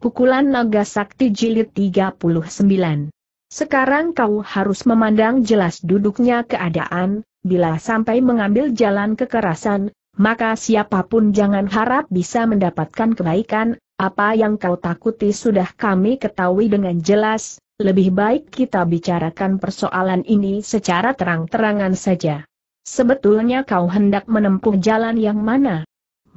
Pukulan Naga Sakti Jilid 39. Sekarang kau harus memandang jelas duduknya keadaan, bila sampai mengambil jalan kekerasan, maka siapapun jangan harap bisa mendapatkan kebaikan, apa yang kau takuti sudah kami ketahui dengan jelas, lebih baik kita bicarakan persoalan ini secara terang-terangan saja. Sebetulnya kau hendak menempuh jalan yang mana?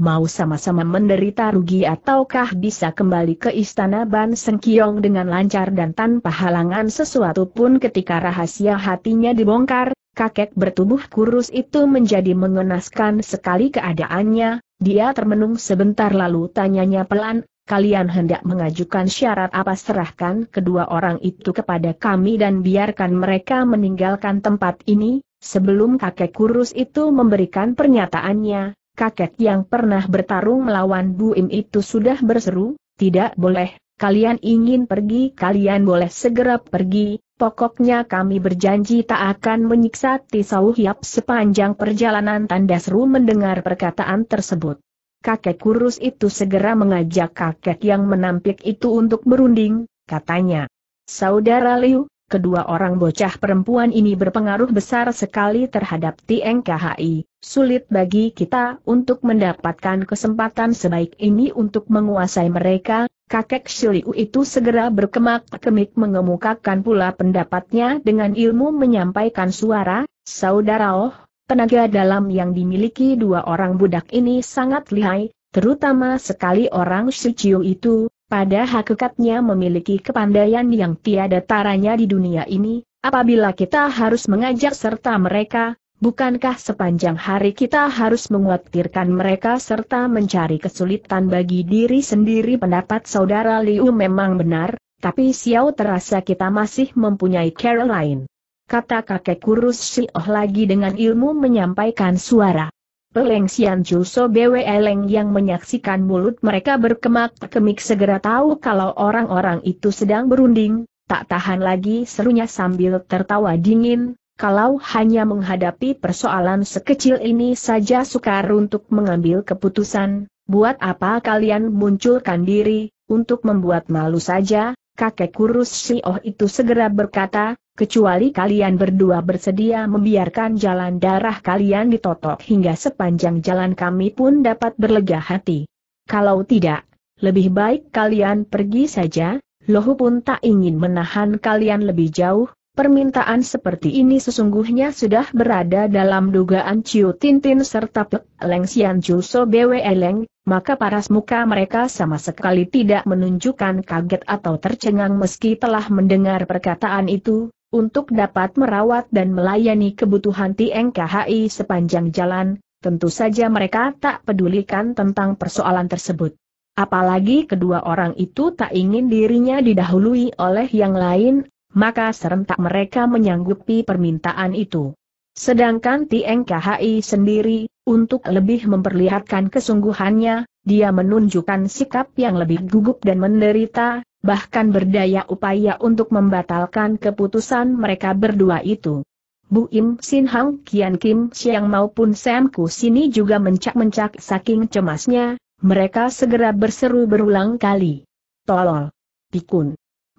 Mau sama-sama menderita rugi ataukah bisa kembali ke istana Ban Sengkiong dengan lancar dan tanpa halangan sesuatu pun ketika rahasia hatinya dibongkar, kakek bertubuh kurus itu menjadi mengenaskan sekali keadaannya, dia termenung sebentar lalu tanyanya pelan, kalian hendak mengajukan syarat apa serahkan kedua orang itu kepada kami dan biarkan mereka meninggalkan tempat ini, sebelum kakek kurus itu memberikan pernyataannya, kakek yang pernah bertarung melawan Buim itu sudah berseru, tidak boleh, kalian ingin pergi kalian boleh segera pergi, pokoknya kami berjanji tak akan menyiksa Tisau Hiap sepanjang perjalanan tanda seru mendengar perkataan tersebut. Kakek kurus itu segera mengajak kakek yang menampik itu untuk berunding, katanya. Saudara Liu, kedua orang bocah perempuan ini berpengaruh besar sekali terhadap TNKHI. Sulit bagi kita untuk mendapatkan kesempatan sebaik ini untuk menguasai mereka, kakek Shiliu itu segera berkemak-kemik mengemukakan pula pendapatnya dengan ilmu menyampaikan suara, Saudara Oh, tenaga dalam yang dimiliki dua orang budak ini sangat lihai, terutama sekali orang Shichiu itu, pada hakikatnya memiliki kepandaian yang tiada taranya di dunia ini, apabila kita harus mengajak serta mereka, bukankah sepanjang hari kita harus menguatirkan mereka serta mencari kesulitan bagi diri sendiri pendapat saudara Liu memang benar, tapi Xiao terasa kita masih mempunyai Caroline. Kata kakek kurus Oh lagi dengan ilmu menyampaikan suara. Peleng Sian Juso Bwe Eleng yang menyaksikan mulut mereka berkemak-kemik segera tahu kalau orang-orang itu sedang berunding, tak tahan lagi serunya sambil tertawa dingin, kalau hanya menghadapi persoalan sekecil ini saja sukar untuk mengambil keputusan, buat apa kalian munculkan diri, untuk membuat malu saja, kakek kurus si oh itu segera berkata, kecuali kalian berdua bersedia membiarkan jalan darah kalian ditotok hingga sepanjang jalan kami pun dapat berlega hati. Kalau tidak, lebih baik kalian pergi saja, Lohu pun tak ingin menahan kalian lebih jauh, Permintaan seperti ini sesungguhnya sudah berada dalam dugaan Ciu Tintin serta Pek Leng Xian Ju So Bwe Leng, maka paras muka mereka sama sekali tidak menunjukkan kaget atau tercengang meski telah mendengar perkataan itu, untuk dapat merawat dan melayani kebutuhan TNKHI sepanjang jalan, tentu saja mereka tak pedulikan tentang persoalan tersebut. Apalagi kedua orang itu tak ingin dirinya didahului oleh yang lain maka serentak mereka menyanggupi permintaan itu. Sedangkan Tieng KHI sendiri, untuk lebih memperlihatkan kesungguhannya, dia menunjukkan sikap yang lebih gugup dan menderita, bahkan berdaya upaya untuk membatalkan keputusan mereka berdua itu. Bu Im Sin Hang Kian Kim Siang maupun Sam Ku sini juga mencak-mencak saking cemasnya, mereka segera berseru berulang kali. Tolol. Pikun.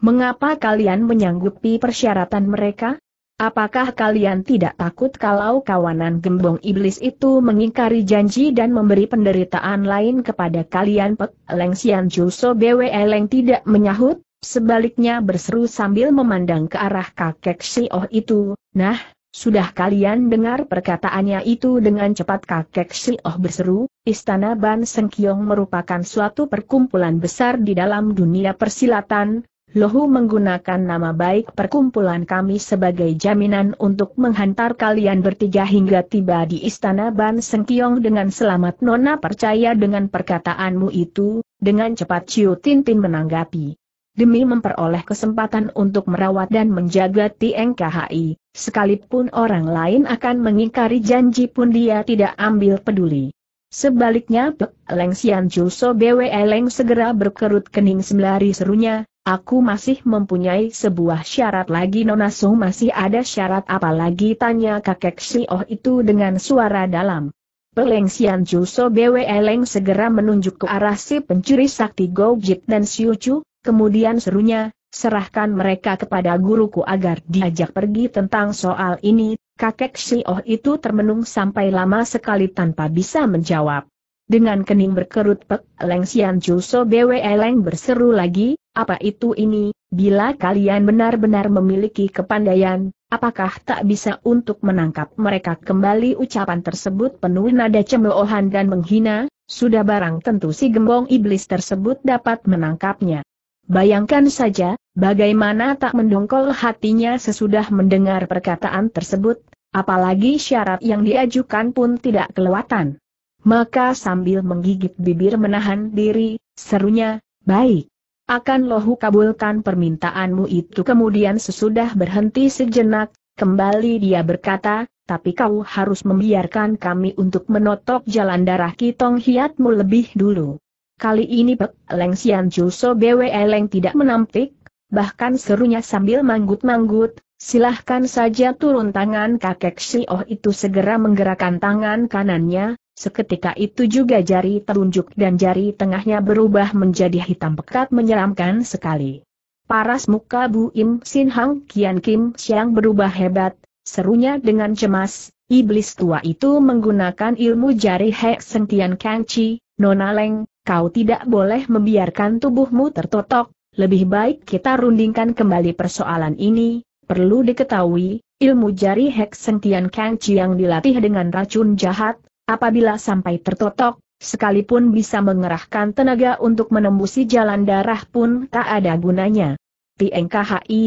Mengapa kalian menyanggupi persyaratan mereka? Apakah kalian tidak takut kalau kawanan gembong iblis itu mengingkari janji dan memberi penderitaan lain kepada kalian? Pek Leng Xian Juso Bwe Leng tidak menyahut, sebaliknya berseru sambil memandang ke arah kakek Sioh itu, nah, sudah kalian dengar perkataannya itu dengan cepat kakek Sioh berseru, Istana Ban Sengkiong merupakan suatu perkumpulan besar di dalam dunia persilatan, Lohu menggunakan nama baik perkumpulan kami sebagai jaminan untuk menghantar kalian bertiga hingga tiba di istana Ban Sengkiong dengan selamat Nona percaya dengan perkataanmu itu, dengan cepat Ciu Tintin menanggapi. Demi memperoleh kesempatan untuk merawat dan menjaga TNKHI, sekalipun orang lain akan mengingkari janji pun dia tidak ambil peduli. Sebaliknya Pek Leng Sian Ju Bwe Leng segera berkerut kening sembari serunya, Aku masih mempunyai sebuah syarat lagi Nona Song masih ada syarat apa lagi tanya kakek si Oh itu dengan suara dalam. Peleng Sian Juso So Bwe Eleng segera menunjuk ke arah si pencuri sakti Go dan Siu Chu, kemudian serunya, serahkan mereka kepada guruku agar diajak pergi tentang soal ini, kakek si Oh itu termenung sampai lama sekali tanpa bisa menjawab. Dengan kening berkerut pek, Leng Xian Juso Bwe Leng berseru lagi, apa itu ini, bila kalian benar-benar memiliki kepandaian, apakah tak bisa untuk menangkap mereka kembali ucapan tersebut penuh nada cemoohan dan menghina, sudah barang tentu si gembong iblis tersebut dapat menangkapnya. Bayangkan saja, bagaimana tak mendongkol hatinya sesudah mendengar perkataan tersebut, apalagi syarat yang diajukan pun tidak kelewatan. Maka sambil menggigit bibir menahan diri, serunya, baik. Akan lohu kabulkan permintaanmu itu kemudian sesudah berhenti sejenak, kembali dia berkata, tapi kau harus membiarkan kami untuk menotok jalan darah kitong hiatmu lebih dulu. Kali ini Pek Leng Sian Juso Bwe Leng tidak menampik, bahkan serunya sambil manggut-manggut, silahkan saja turun tangan kakek si oh. itu segera menggerakkan tangan kanannya, Seketika itu juga jari telunjuk dan jari tengahnya berubah menjadi hitam pekat menyeramkan sekali. Paras muka Bu Im Sin Hang Kian Kim Siang berubah hebat, serunya dengan cemas, iblis tua itu menggunakan ilmu jari Hek Sentian Chi Nona Leng, kau tidak boleh membiarkan tubuhmu tertotok, lebih baik kita rundingkan kembali persoalan ini, perlu diketahui, ilmu jari Hek Sentian Chi yang dilatih dengan racun jahat, Apabila sampai tertotok, sekalipun bisa mengerahkan tenaga untuk menembusi jalan darah pun tak ada gunanya. Tieng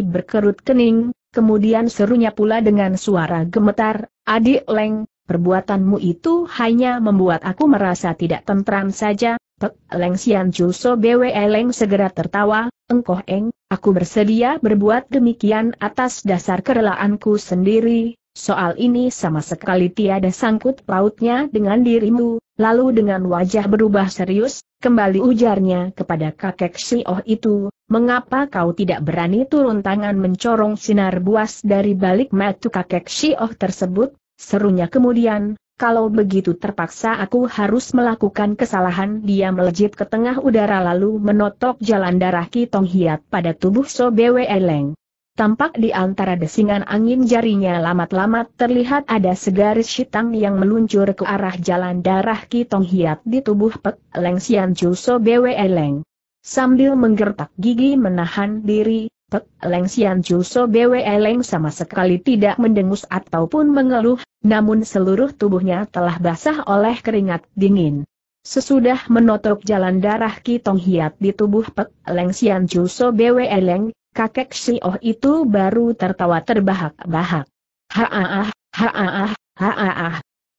berkerut kening, kemudian serunya pula dengan suara gemetar, adik Leng, perbuatanmu itu hanya membuat aku merasa tidak tentram saja, Pek Leng Sian Juso Bwe Leng segera tertawa, engkoh eng, aku bersedia berbuat demikian atas dasar kerelaanku sendiri, Soal ini sama sekali tiada sangkut pautnya dengan dirimu, lalu dengan wajah berubah serius, kembali ujarnya kepada kakek Oh itu, mengapa kau tidak berani turun tangan mencorong sinar buas dari balik matu kakek Oh tersebut, serunya kemudian, kalau begitu terpaksa aku harus melakukan kesalahan dia melejit ke tengah udara lalu menotok jalan darah Kitong Hiat pada tubuh Sobewe Eleng. Tampak di antara desingan angin jarinya lamat-lamat terlihat ada segaris hitam yang meluncur ke arah jalan darah Kitong Hiat di tubuh Pek Leng Sian Juso Bwe Leng. Sambil menggertak gigi menahan diri, Pek Leng Sian Juso Bwe Leng sama sekali tidak mendengus ataupun mengeluh, namun seluruh tubuhnya telah basah oleh keringat dingin. Sesudah menotok jalan darah Kitong Hiat di tubuh Pek Leng Sian Juso Bwe Leng, kakek si oh itu baru tertawa terbahak-bahak. Haaah, haaah, haaah.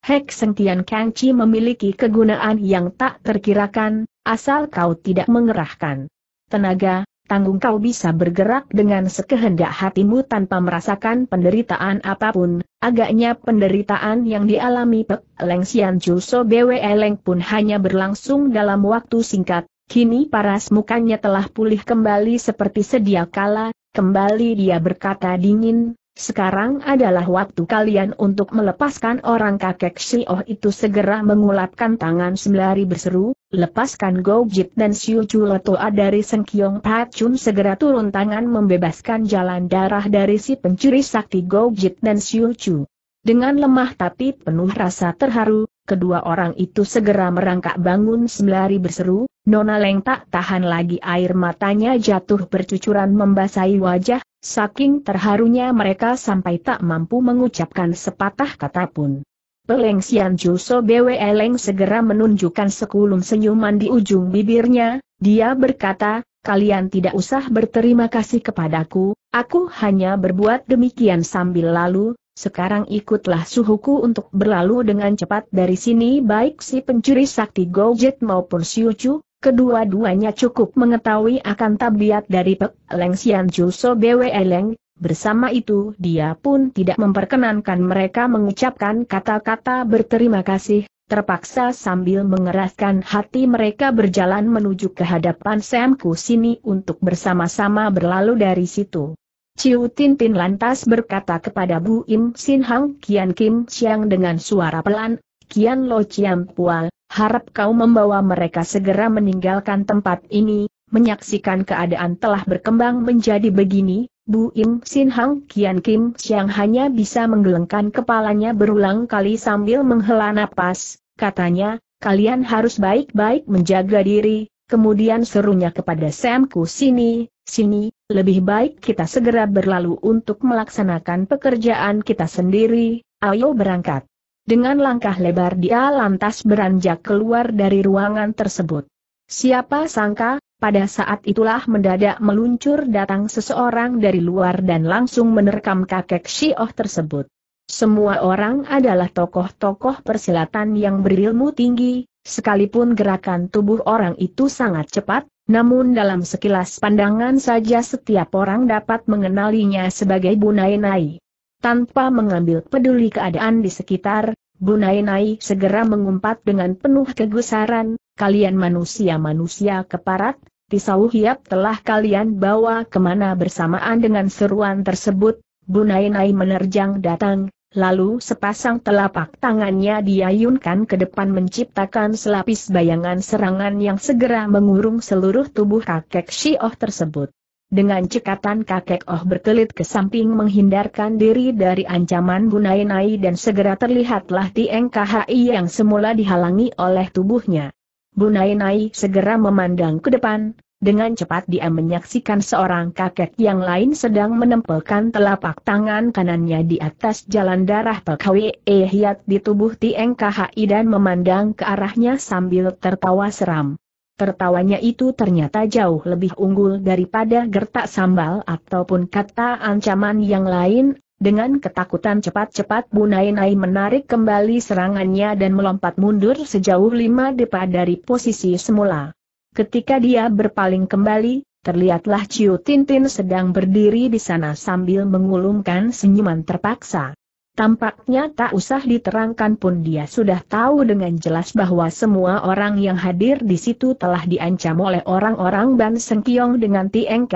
Hek Sengtian Chi memiliki kegunaan yang tak terkirakan, asal kau tidak mengerahkan tenaga, tanggung kau bisa bergerak dengan sekehendak hatimu tanpa merasakan penderitaan apapun, agaknya penderitaan yang dialami Pek Leng Sian Juso Bwe Leng pun hanya berlangsung dalam waktu singkat, Kini paras mukanya telah pulih kembali seperti sedia kala, kembali dia berkata dingin, sekarang adalah waktu kalian untuk melepaskan orang kakek oh itu segera mengulapkan tangan sembari berseru, lepaskan Gojit dan Siu Chulotoa dari Sengkiong Pacun segera turun tangan membebaskan jalan darah dari si pencuri sakti Gojit dan Siu Chu. Dengan lemah tapi penuh rasa terharu, kedua orang itu segera merangkak bangun sembari berseru, Nona Leng tak tahan lagi air matanya jatuh bercucuran membasahi wajah, saking terharunya mereka sampai tak mampu mengucapkan sepatah kata pun. Peleng Sian Juso Bwe Leng segera menunjukkan sekulum senyuman di ujung bibirnya, dia berkata, kalian tidak usah berterima kasih kepadaku, aku hanya berbuat demikian sambil lalu, sekarang ikutlah suhuku untuk berlalu dengan cepat dari sini baik si pencuri sakti Gojet maupun Siucu, Kedua-duanya cukup mengetahui akan tabiat dari Pek Leng Xian Juso Bwe Leng, bersama itu dia pun tidak memperkenankan mereka mengucapkan kata-kata berterima kasih, terpaksa sambil mengeraskan hati mereka berjalan menuju ke hadapan Sam Kusini untuk bersama-sama berlalu dari situ. Ciu Tin Tin lantas berkata kepada Bu Im Sin Hang Kian Kim Siang dengan suara pelan, Kian Lo Chiam Pua, harap kau membawa mereka segera meninggalkan tempat ini, menyaksikan keadaan telah berkembang menjadi begini, Bu Im Sin Hang Kian Kim Siang hanya bisa menggelengkan kepalanya berulang kali sambil menghela nafas. katanya, kalian harus baik-baik menjaga diri, kemudian serunya kepada Samku sini, sini, lebih baik kita segera berlalu untuk melaksanakan pekerjaan kita sendiri, ayo berangkat. Dengan langkah lebar dia lantas beranjak keluar dari ruangan tersebut. Siapa sangka, pada saat itulah mendadak meluncur datang seseorang dari luar dan langsung menerkam kakek Shioh tersebut. Semua orang adalah tokoh-tokoh persilatan yang berilmu tinggi, sekalipun gerakan tubuh orang itu sangat cepat, namun dalam sekilas pandangan saja setiap orang dapat mengenalinya sebagai Bunai Nai. Tanpa mengambil peduli keadaan di sekitar, Bunainai segera mengumpat dengan penuh kegusaran, kalian manusia-manusia keparat, pisau hiap telah kalian bawa kemana bersamaan dengan seruan tersebut, Bunainai menerjang datang, lalu sepasang telapak tangannya diayunkan ke depan menciptakan selapis bayangan serangan yang segera mengurung seluruh tubuh kakek Shioh tersebut. Dengan cekatan kakek Oh berkelit ke samping menghindarkan diri dari ancaman Bunai Bunainai dan segera terlihatlah Tieng KHI yang semula dihalangi oleh tubuhnya. Bunai Bunainai segera memandang ke depan, dengan cepat dia menyaksikan seorang kakek yang lain sedang menempelkan telapak tangan kanannya di atas jalan darah Pekwe e Hiat di tubuh Tieng KHI dan memandang ke arahnya sambil tertawa seram. Tertawanya itu ternyata jauh lebih unggul daripada gertak sambal ataupun kata ancaman yang lain, dengan ketakutan cepat-cepat Bunainai menarik kembali serangannya dan melompat mundur sejauh lima depa dari posisi semula. Ketika dia berpaling kembali, terlihatlah Ciu Tintin sedang berdiri di sana sambil mengulungkan senyuman terpaksa. Tampaknya tak usah diterangkan pun dia sudah tahu dengan jelas bahwa semua orang yang hadir di situ telah diancam oleh orang-orang Ban Sengkiong dengan Tieng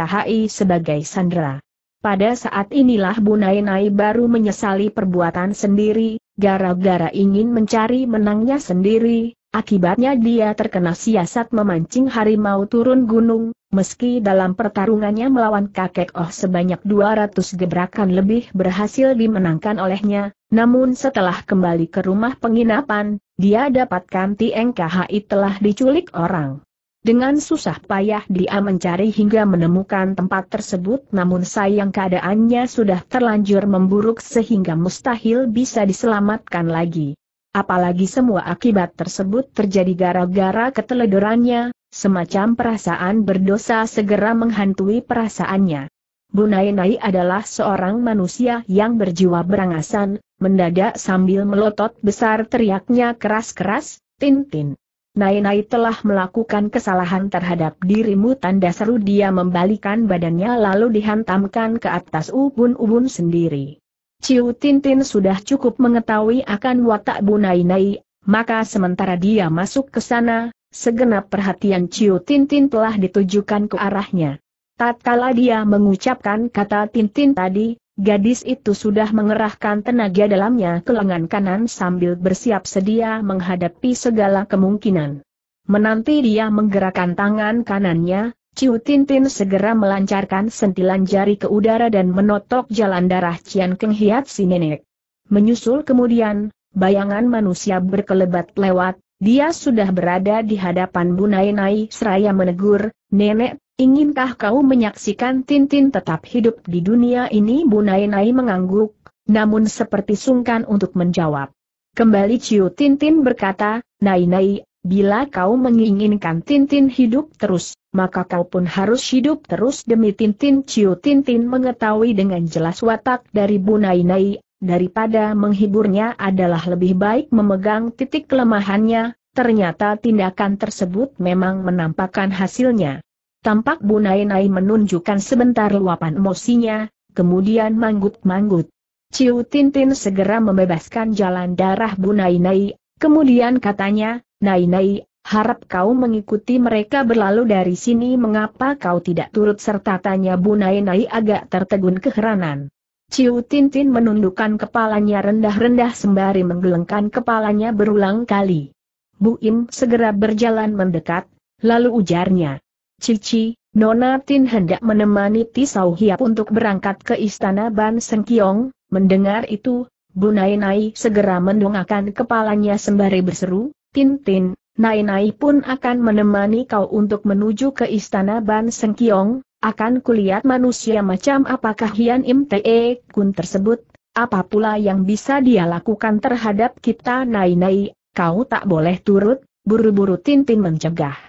sebagai sandera. Pada saat inilah Bunainai Nai baru menyesali perbuatan sendiri, gara-gara ingin mencari menangnya sendiri, Akibatnya dia terkena siasat memancing harimau turun gunung, meski dalam pertarungannya melawan kakek Oh sebanyak 200 gebrakan lebih berhasil dimenangkan olehnya, namun setelah kembali ke rumah penginapan, dia dapatkan TNKHI telah diculik orang. Dengan susah payah dia mencari hingga menemukan tempat tersebut namun sayang keadaannya sudah terlanjur memburuk sehingga mustahil bisa diselamatkan lagi. Apalagi semua akibat tersebut terjadi gara-gara keteledorannya, semacam perasaan berdosa segera menghantui perasaannya. Bunainai adalah seorang manusia yang berjiwa berangasan, mendadak sambil melotot besar teriaknya keras-keras, Tintin. Nainai telah melakukan kesalahan terhadap dirimu tanda seru dia membalikan badannya lalu dihantamkan ke atas ubun-ubun sendiri. Ciu Tintin sudah cukup mengetahui akan watak Bu Bunainai, maka sementara dia masuk ke sana, segenap perhatian Ciu Tintin telah ditujukan ke arahnya. Tatkala dia mengucapkan kata Tintin tadi, gadis itu sudah mengerahkan tenaga dalamnya ke lengan kanan sambil bersiap sedia menghadapi segala kemungkinan. Menanti dia menggerakkan tangan kanannya, Ciu Tintin segera melancarkan sentilan jari ke udara dan menotok jalan darah Cian Keng Hiat si nenek. Menyusul kemudian, bayangan manusia berkelebat lewat, dia sudah berada di hadapan Bu Nai seraya menegur, Nenek, inginkah kau menyaksikan Tintin tetap hidup di dunia ini? Bu Nai mengangguk, namun seperti sungkan untuk menjawab. Kembali Ciu Tintin berkata, Nai Nai, bila kau menginginkan Tintin hidup terus, maka kau pun harus hidup terus demi Tintin Ciu Tintin mengetahui dengan jelas watak dari Nai, daripada menghiburnya adalah lebih baik memegang titik kelemahannya, ternyata tindakan tersebut memang menampakkan hasilnya. Tampak Nai menunjukkan sebentar luapan emosinya, kemudian manggut-manggut. Ciu Tintin segera membebaskan jalan darah Nai, kemudian katanya, Nai Nai, Harap kau mengikuti mereka berlalu dari sini mengapa kau tidak turut serta tanya Bu Nainai agak tertegun keheranan. Ciu Tintin menundukkan kepalanya rendah-rendah sembari menggelengkan kepalanya berulang kali. Bu Im segera berjalan mendekat, lalu ujarnya. Cici, Nona Tin hendak menemani Tisau Hiap untuk berangkat ke istana Ban Sengkiong, mendengar itu, Bu Nainai segera mendongakkan kepalanya sembari berseru, Tintin, Nainai pun akan menemani kau untuk menuju ke istana Ban Sengkiong, akan kulihat manusia macam apakah Hian Im Te Kun tersebut, apa pula yang bisa dia lakukan terhadap kita Nainai, kau tak boleh turut, buru-buru Tintin mencegah.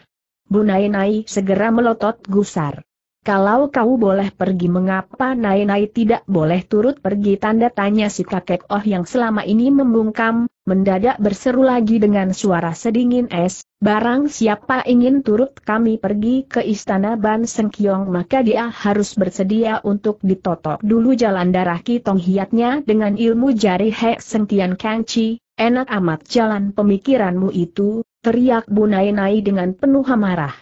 Bu Nainai segera melotot gusar. Kalau kau boleh pergi mengapa Nai-Nai tidak boleh turut pergi tanda tanya si kakek Oh yang selama ini membungkam, mendadak berseru lagi dengan suara sedingin es, barang siapa ingin turut kami pergi ke istana Ban Seng Kiong, maka dia harus bersedia untuk ditotok dulu jalan darah kitong hiatnya dengan ilmu jari Hek Kang Chi. enak amat jalan pemikiranmu itu, teriak Bu Nai-Nai dengan penuh amarah.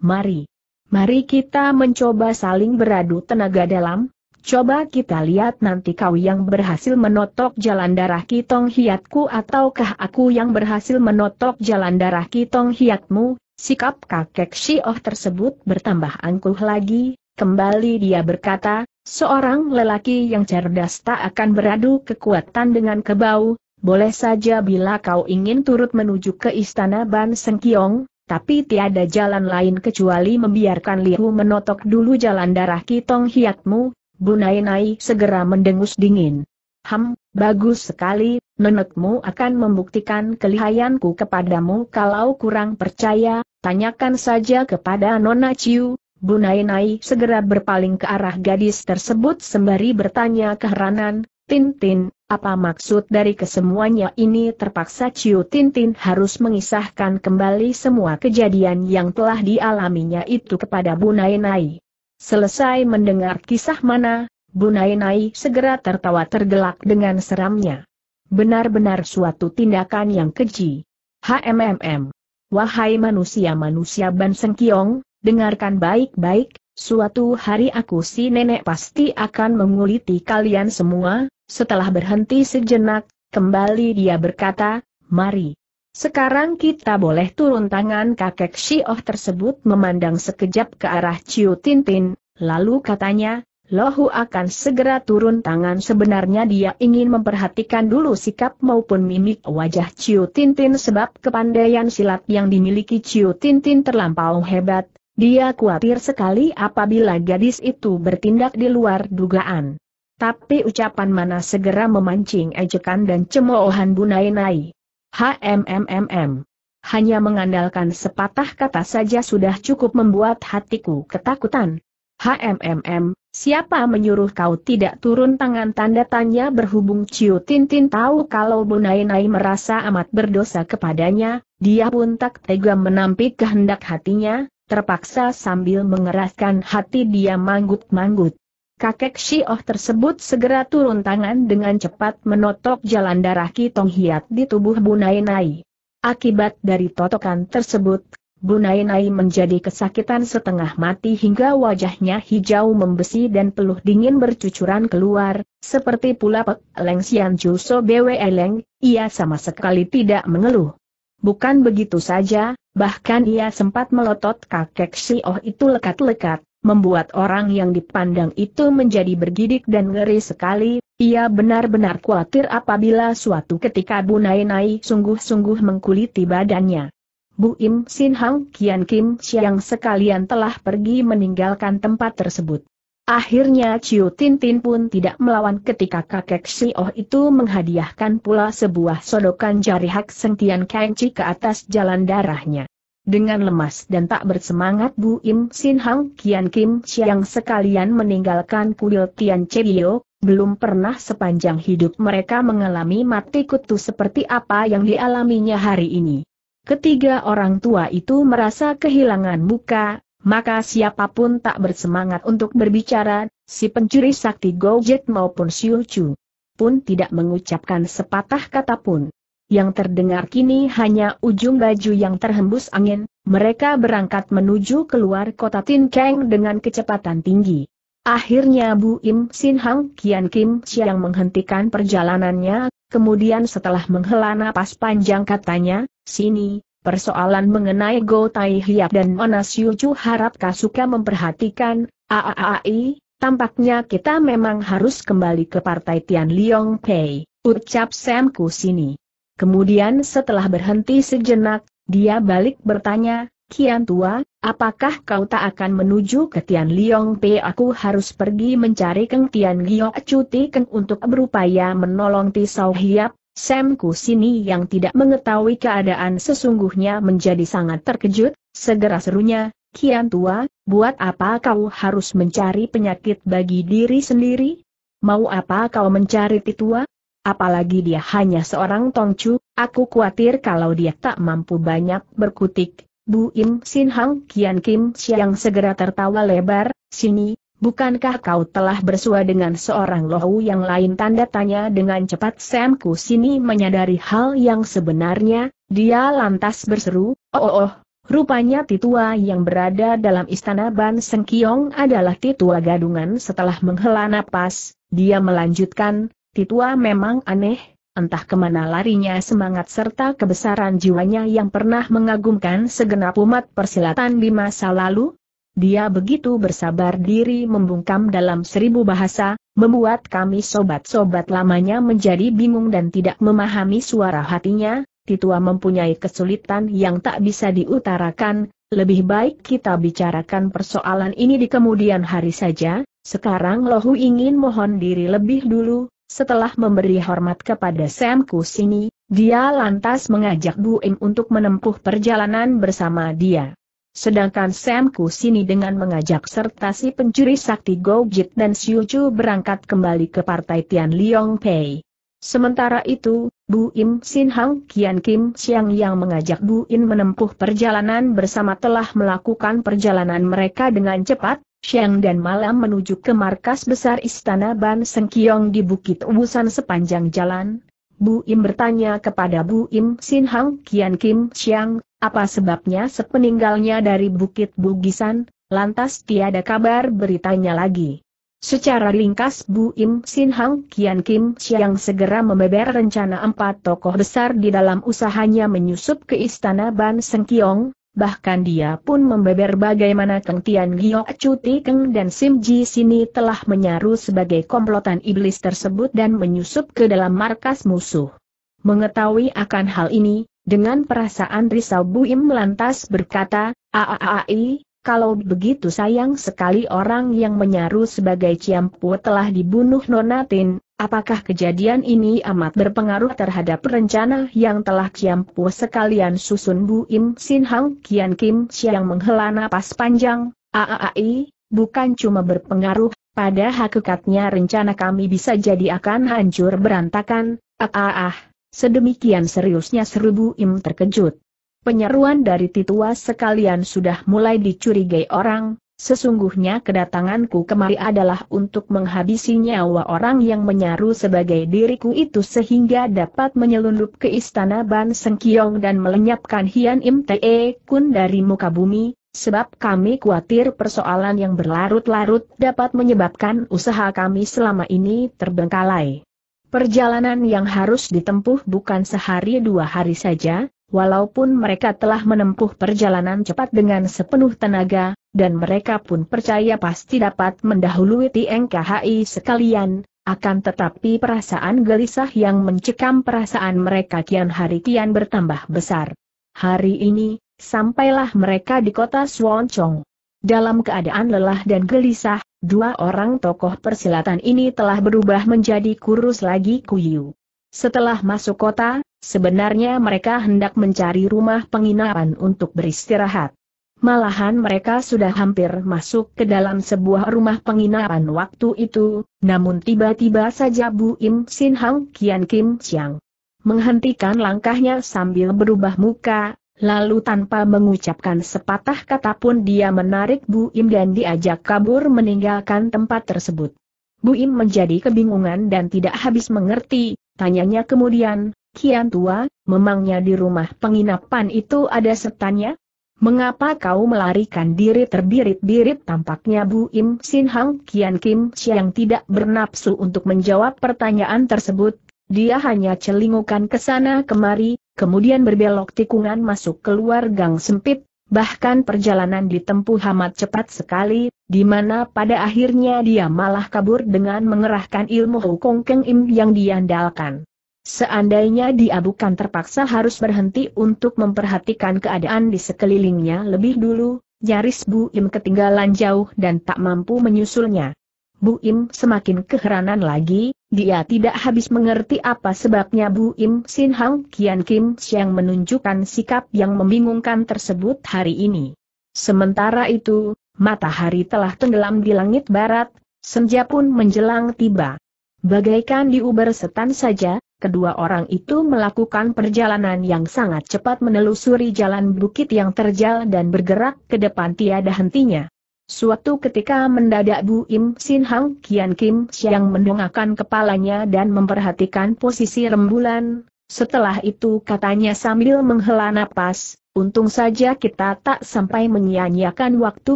Mari Mari kita mencoba saling beradu tenaga dalam, coba kita lihat nanti kau yang berhasil menotok jalan darah kitong hiatku ataukah aku yang berhasil menotok jalan darah kitong hiatmu, sikap kakek Oh tersebut bertambah angkuh lagi, kembali dia berkata, seorang lelaki yang cerdas tak akan beradu kekuatan dengan kebau, boleh saja bila kau ingin turut menuju ke istana Ban Sengkiong, tapi tiada jalan lain kecuali membiarkan Liu menotok dulu jalan darah Kitong Hiatmu, Bunainai segera mendengus dingin. Ham, bagus sekali, nenekmu akan membuktikan kelihayanku kepadamu kalau kurang percaya, tanyakan saja kepada Nona Ciu, Bunainai segera berpaling ke arah gadis tersebut sembari bertanya keheranan, Tintin, apa maksud dari kesemuanya ini terpaksa Ciu Tintin harus mengisahkan kembali semua kejadian yang telah dialaminya itu kepada Bu Nai. Selesai mendengar kisah mana, Bu Nai segera tertawa tergelak dengan seramnya. Benar-benar suatu tindakan yang keji. HMMM. Wahai manusia-manusia Ban kiong, dengarkan baik-baik, suatu hari aku si nenek pasti akan menguliti kalian semua, setelah berhenti sejenak, kembali dia berkata, mari. Sekarang kita boleh turun tangan kakek Shioh tersebut memandang sekejap ke arah Ciu Tintin, lalu katanya, Lohu akan segera turun tangan sebenarnya dia ingin memperhatikan dulu sikap maupun mimik wajah Ciu Tintin sebab kepandaian silat yang dimiliki Ciu Tintin terlampau hebat, dia khawatir sekali apabila gadis itu bertindak di luar dugaan. Tapi ucapan mana segera memancing ejekan dan cemoohan Bunai-nai. HMMMM. Hanya mengandalkan sepatah kata saja sudah cukup membuat hatiku ketakutan. HMMM, siapa menyuruh kau tidak turun tangan tanda tanya berhubung Ciu Tintin tahu kalau Bunainai nai merasa amat berdosa kepadanya, dia pun tak tega menampik kehendak hatinya, terpaksa sambil mengeraskan hati dia manggut-manggut. Kakek Shioh tersebut segera turun tangan dengan cepat menotok jalan darah Ki Tong Hiat di tubuh Bunai Nai. Akibat dari totokan tersebut, Bunai Nai menjadi kesakitan setengah mati hingga wajahnya hijau membesi dan peluh dingin bercucuran keluar, seperti pula Pek Leng Sian Juso Bwe Leng, ia sama sekali tidak mengeluh. Bukan begitu saja, bahkan ia sempat melotot kakek Shioh itu lekat-lekat, membuat orang yang dipandang itu menjadi bergidik dan ngeri sekali, ia benar-benar khawatir apabila suatu ketika Bu Nainai sungguh-sungguh mengkuliti badannya. Bu Im Sin Hang Kian Kim Siang sekalian telah pergi meninggalkan tempat tersebut. Akhirnya Ciu Tintin pun tidak melawan ketika kakek Si Oh itu menghadiahkan pula sebuah sodokan jari Hak sentian Kengci ke atas jalan darahnya. Dengan lemas dan tak bersemangat Bu Im Sin Hang Kian Kim Siang sekalian meninggalkan kuil Tian Chebio, belum pernah sepanjang hidup mereka mengalami mati kutu seperti apa yang dialaminya hari ini. Ketiga orang tua itu merasa kehilangan muka, maka siapapun tak bersemangat untuk berbicara, si pencuri sakti Gojek maupun Siu Chu pun tidak mengucapkan sepatah kata pun yang terdengar kini hanya ujung baju yang terhembus angin, mereka berangkat menuju keluar kota Tin Kang dengan kecepatan tinggi. Akhirnya Bu Im Sin Hang Kian Kim Siang menghentikan perjalanannya, kemudian setelah menghela napas panjang katanya, sini, persoalan mengenai Go Tai Hiap dan Onas Siu Chu harap suka memperhatikan, aaai, tampaknya kita memang harus kembali ke partai Tian Liong Pei, ucap Sam Ku sini. Kemudian setelah berhenti sejenak, dia balik bertanya, Kian Tua, apakah kau tak akan menuju ke Tian Liong P? Aku harus pergi mencari Keng Tian Giok Cuti Keng untuk berupaya menolong Tisau Hiap, Sam Sini yang tidak mengetahui keadaan sesungguhnya menjadi sangat terkejut, segera serunya, Kian Tua, buat apa kau harus mencari penyakit bagi diri sendiri? Mau apa kau mencari titua? apalagi dia hanya seorang tongcu, aku khawatir kalau dia tak mampu banyak berkutik. Bu Im Sin Hang Kian Kim Siang segera tertawa lebar, sini, bukankah kau telah bersua dengan seorang lohu yang lain tanda tanya dengan cepat Sam Ku sini menyadari hal yang sebenarnya, dia lantas berseru, oh oh, oh Rupanya Titua yang berada dalam istana Ban Sengkiong adalah Titua Gadungan setelah menghela napas, dia melanjutkan, sakti tua memang aneh, entah kemana larinya semangat serta kebesaran jiwanya yang pernah mengagumkan segenap umat persilatan di masa lalu? Dia begitu bersabar diri membungkam dalam seribu bahasa, membuat kami sobat-sobat lamanya menjadi bingung dan tidak memahami suara hatinya, Titua mempunyai kesulitan yang tak bisa diutarakan, lebih baik kita bicarakan persoalan ini di kemudian hari saja, sekarang Lohu ingin mohon diri lebih dulu, setelah memberi hormat kepada Sam Kusini, dia lantas mengajak Bu Im untuk menempuh perjalanan bersama dia. Sedangkan Sam Kusini dengan mengajak serta si pencuri sakti Gojit dan Siu Chu berangkat kembali ke partai Tian Liong Pei. Sementara itu, Bu Im Sin Hang Kian Kim Siang yang mengajak Bu In menempuh perjalanan bersama telah melakukan perjalanan mereka dengan cepat, Siang dan malam menuju ke markas besar Istana Ban Sengkiong di Bukit Ubusan sepanjang jalan, Bu Im bertanya kepada Bu Im Sin Hang Kian Kim Siang, apa sebabnya sepeninggalnya dari Bukit Bugisan, lantas tiada kabar beritanya lagi. Secara ringkas Bu Im Sin Hang Kian Kim Siang segera membeber rencana empat tokoh besar di dalam usahanya menyusup ke Istana Ban Sengkiong, bahkan dia pun membeber bagaimana Keng Tian Giok Cuti Keng dan Sim Ji Sini telah menyaru sebagai komplotan iblis tersebut dan menyusup ke dalam markas musuh. Mengetahui akan hal ini, dengan perasaan risau Buim lantas berkata, Aaai, kalau begitu sayang sekali orang yang menyaru sebagai Ciampu telah dibunuh Nonatin, Apakah kejadian ini amat berpengaruh terhadap rencana yang telah Kiam Pu sekalian susun Bu Im Sin Hang Kian Kim Siang menghela napas panjang, AAI, bukan cuma berpengaruh, pada hakikatnya rencana kami bisa jadi akan hancur berantakan, Aaah, sedemikian seriusnya seru Bu Im terkejut. Penyeruan dari titua sekalian sudah mulai dicurigai orang, Sesungguhnya kedatanganku kemari adalah untuk menghabisi nyawa orang yang menyaru sebagai diriku itu sehingga dapat menyelundup ke istana Ban Sengkiong dan melenyapkan Hian Im Te Kun dari muka bumi, sebab kami khawatir persoalan yang berlarut-larut dapat menyebabkan usaha kami selama ini terbengkalai. Perjalanan yang harus ditempuh bukan sehari dua hari saja, Walaupun mereka telah menempuh perjalanan cepat dengan sepenuh tenaga, dan mereka pun percaya pasti dapat mendahului TNKHI sekalian, akan tetapi perasaan gelisah yang mencekam perasaan mereka kian hari kian bertambah besar. Hari ini, sampailah mereka di kota Swanchong. Dalam keadaan lelah dan gelisah, dua orang tokoh persilatan ini telah berubah menjadi kurus lagi kuyu. Setelah masuk kota, Sebenarnya mereka hendak mencari rumah penginapan untuk beristirahat. Malahan mereka sudah hampir masuk ke dalam sebuah rumah penginapan waktu itu, namun tiba-tiba saja Bu Im Sin Hang Kian Kim Chiang menghentikan langkahnya sambil berubah muka, lalu tanpa mengucapkan sepatah kata pun dia menarik Bu Im dan diajak kabur meninggalkan tempat tersebut. Bu Im menjadi kebingungan dan tidak habis mengerti, tanyanya kemudian, Kian tua, memangnya di rumah penginapan itu ada setannya? Mengapa kau melarikan diri terbirit-birit tampaknya Bu Im Sin Hang Kian Kim Siang tidak bernapsu untuk menjawab pertanyaan tersebut, dia hanya celingukan ke sana kemari, kemudian berbelok tikungan masuk keluar gang sempit, bahkan perjalanan ditempuh amat cepat sekali, di mana pada akhirnya dia malah kabur dengan mengerahkan ilmu Hukong Keng Im yang diandalkan. Seandainya dia bukan terpaksa harus berhenti untuk memperhatikan keadaan di sekelilingnya lebih dulu, nyaris Bu Im ketinggalan jauh dan tak mampu menyusulnya. Bu Im semakin keheranan lagi, dia tidak habis mengerti apa sebabnya Bu Im Sin Hang Kian Kim Siang menunjukkan sikap yang membingungkan tersebut hari ini. Sementara itu, matahari telah tenggelam di langit barat, senja pun menjelang tiba. Bagaikan diuber setan saja, kedua orang itu melakukan perjalanan yang sangat cepat menelusuri jalan bukit yang terjal dan bergerak ke depan tiada hentinya. Suatu ketika mendadak Bu Im Sin Hang Kian Kim yang mendongakkan kepalanya dan memperhatikan posisi rembulan, setelah itu katanya sambil menghela napas, untung saja kita tak sampai menyia-nyiakan waktu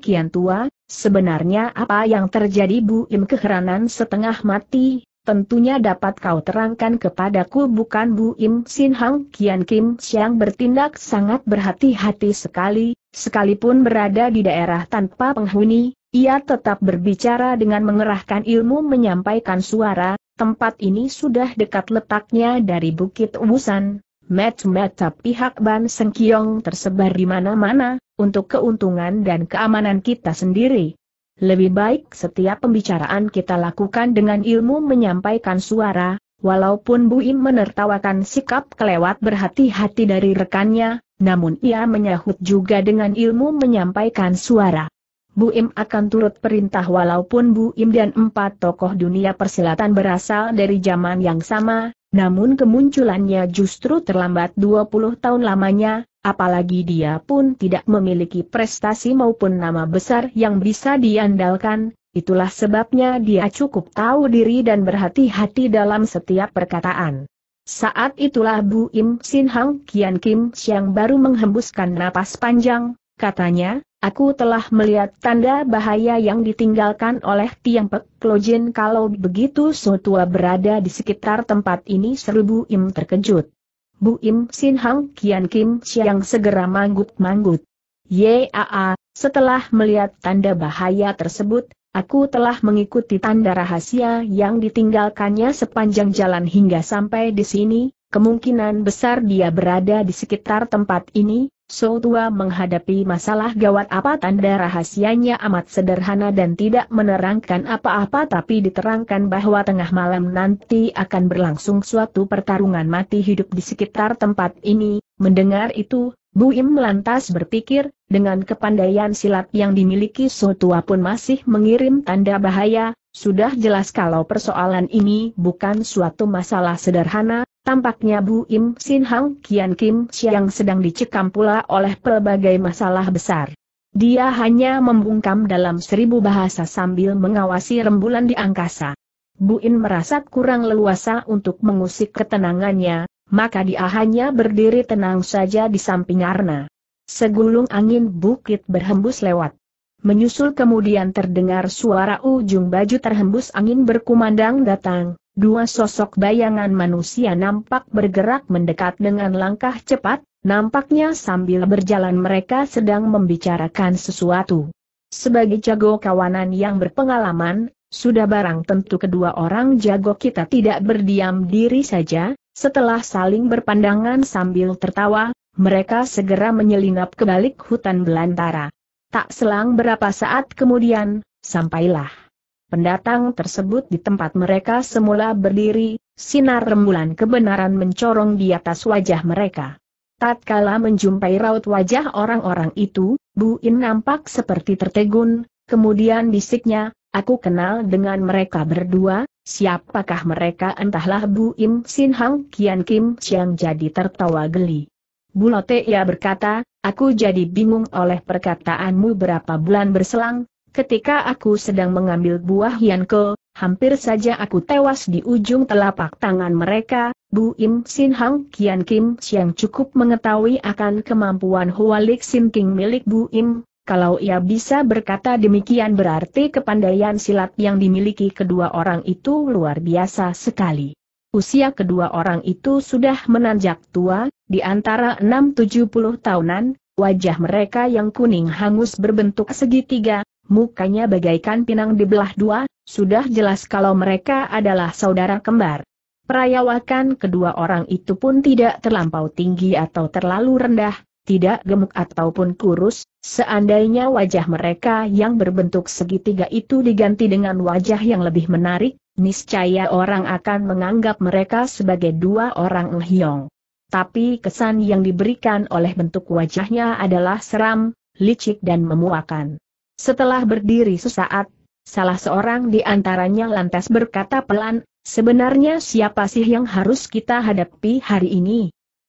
kian tua, sebenarnya apa yang terjadi Bu Im keheranan setengah mati, tentunya dapat kau terangkan kepadaku bukan Bu Im Sin Hang Kian Kim Siang bertindak sangat berhati-hati sekali, sekalipun berada di daerah tanpa penghuni, ia tetap berbicara dengan mengerahkan ilmu menyampaikan suara, tempat ini sudah dekat letaknya dari Bukit Wusan. Mata-mata pihak Ban Sengkiong tersebar di mana-mana, untuk keuntungan dan keamanan kita sendiri. Lebih baik setiap pembicaraan kita lakukan dengan ilmu menyampaikan suara, walaupun Bu Im menertawakan sikap kelewat berhati-hati dari rekannya, namun ia menyahut juga dengan ilmu menyampaikan suara. Bu Im akan turut perintah walaupun Bu Im dan empat tokoh dunia persilatan berasal dari zaman yang sama, namun kemunculannya justru terlambat 20 tahun lamanya, Apalagi dia pun tidak memiliki prestasi maupun nama besar yang bisa diandalkan, itulah sebabnya dia cukup tahu diri dan berhati-hati dalam setiap perkataan. Saat itulah Bu Im Sin Hang Kian Kim Siang baru menghembuskan napas panjang, katanya, Aku telah melihat tanda bahaya yang ditinggalkan oleh Tiang Pek Jin. kalau begitu Sotua berada di sekitar tempat ini seribu im terkejut. Bu Im Sin Hang Kian Kim Siang segera manggut-manggut. Yaa, setelah melihat tanda bahaya tersebut, aku telah mengikuti tanda rahasia yang ditinggalkannya sepanjang jalan hingga sampai di sini, Kemungkinan besar dia berada di sekitar tempat ini, So Tua menghadapi masalah gawat apa tanda rahasianya amat sederhana dan tidak menerangkan apa-apa tapi diterangkan bahwa tengah malam nanti akan berlangsung suatu pertarungan mati hidup di sekitar tempat ini. Mendengar itu, Bu Im lantas berpikir, dengan kepandaian silat yang dimiliki So Tua pun masih mengirim tanda bahaya, sudah jelas kalau persoalan ini bukan suatu masalah sederhana, tampaknya Bu Im Sin Hang Kian Kim Siang sedang dicekam pula oleh pelbagai masalah besar. Dia hanya membungkam dalam seribu bahasa sambil mengawasi rembulan di angkasa. Bu In merasa kurang leluasa untuk mengusik ketenangannya, maka dia hanya berdiri tenang saja di samping Arna. Segulung angin bukit berhembus lewat. Menyusul kemudian terdengar suara ujung baju terhembus angin berkumandang datang, dua sosok bayangan manusia nampak bergerak mendekat dengan langkah cepat, nampaknya sambil berjalan mereka sedang membicarakan sesuatu. Sebagai jago kawanan yang berpengalaman, sudah barang tentu kedua orang jago kita tidak berdiam diri saja, setelah saling berpandangan sambil tertawa, mereka segera menyelinap ke balik hutan belantara. Tak selang berapa saat kemudian, sampailah. Pendatang tersebut di tempat mereka semula berdiri, sinar rembulan kebenaran mencorong di atas wajah mereka. Tatkala menjumpai raut wajah orang-orang itu, Bu In nampak seperti tertegun, kemudian bisiknya, aku kenal dengan mereka berdua, siapakah mereka entahlah Bu Im Sin Hang Kian Kim Siang jadi tertawa geli. Bulote ia berkata, aku jadi bingung oleh perkataanmu berapa bulan berselang, ketika aku sedang mengambil buah Yanko, hampir saja aku tewas di ujung telapak tangan mereka, Bu Im Sin Hang Kian Kim yang cukup mengetahui akan kemampuan Hualik Sin King milik Bu Im, kalau ia bisa berkata demikian berarti kepandaian silat yang dimiliki kedua orang itu luar biasa sekali. Usia kedua orang itu sudah menanjak tua, di antara enam tujuh puluh tahunan, wajah mereka yang kuning hangus berbentuk segitiga, mukanya bagaikan pinang dibelah dua, sudah jelas kalau mereka adalah saudara kembar. Perayawakan kedua orang itu pun tidak terlampau tinggi atau terlalu rendah, tidak gemuk ataupun kurus, seandainya wajah mereka yang berbentuk segitiga itu diganti dengan wajah yang lebih menarik, niscaya orang akan menganggap mereka sebagai dua orang Hyong. Tapi kesan yang diberikan oleh bentuk wajahnya adalah seram, licik dan memuakan. Setelah berdiri sesaat, salah seorang di antaranya lantas berkata pelan, sebenarnya siapa sih yang harus kita hadapi hari ini?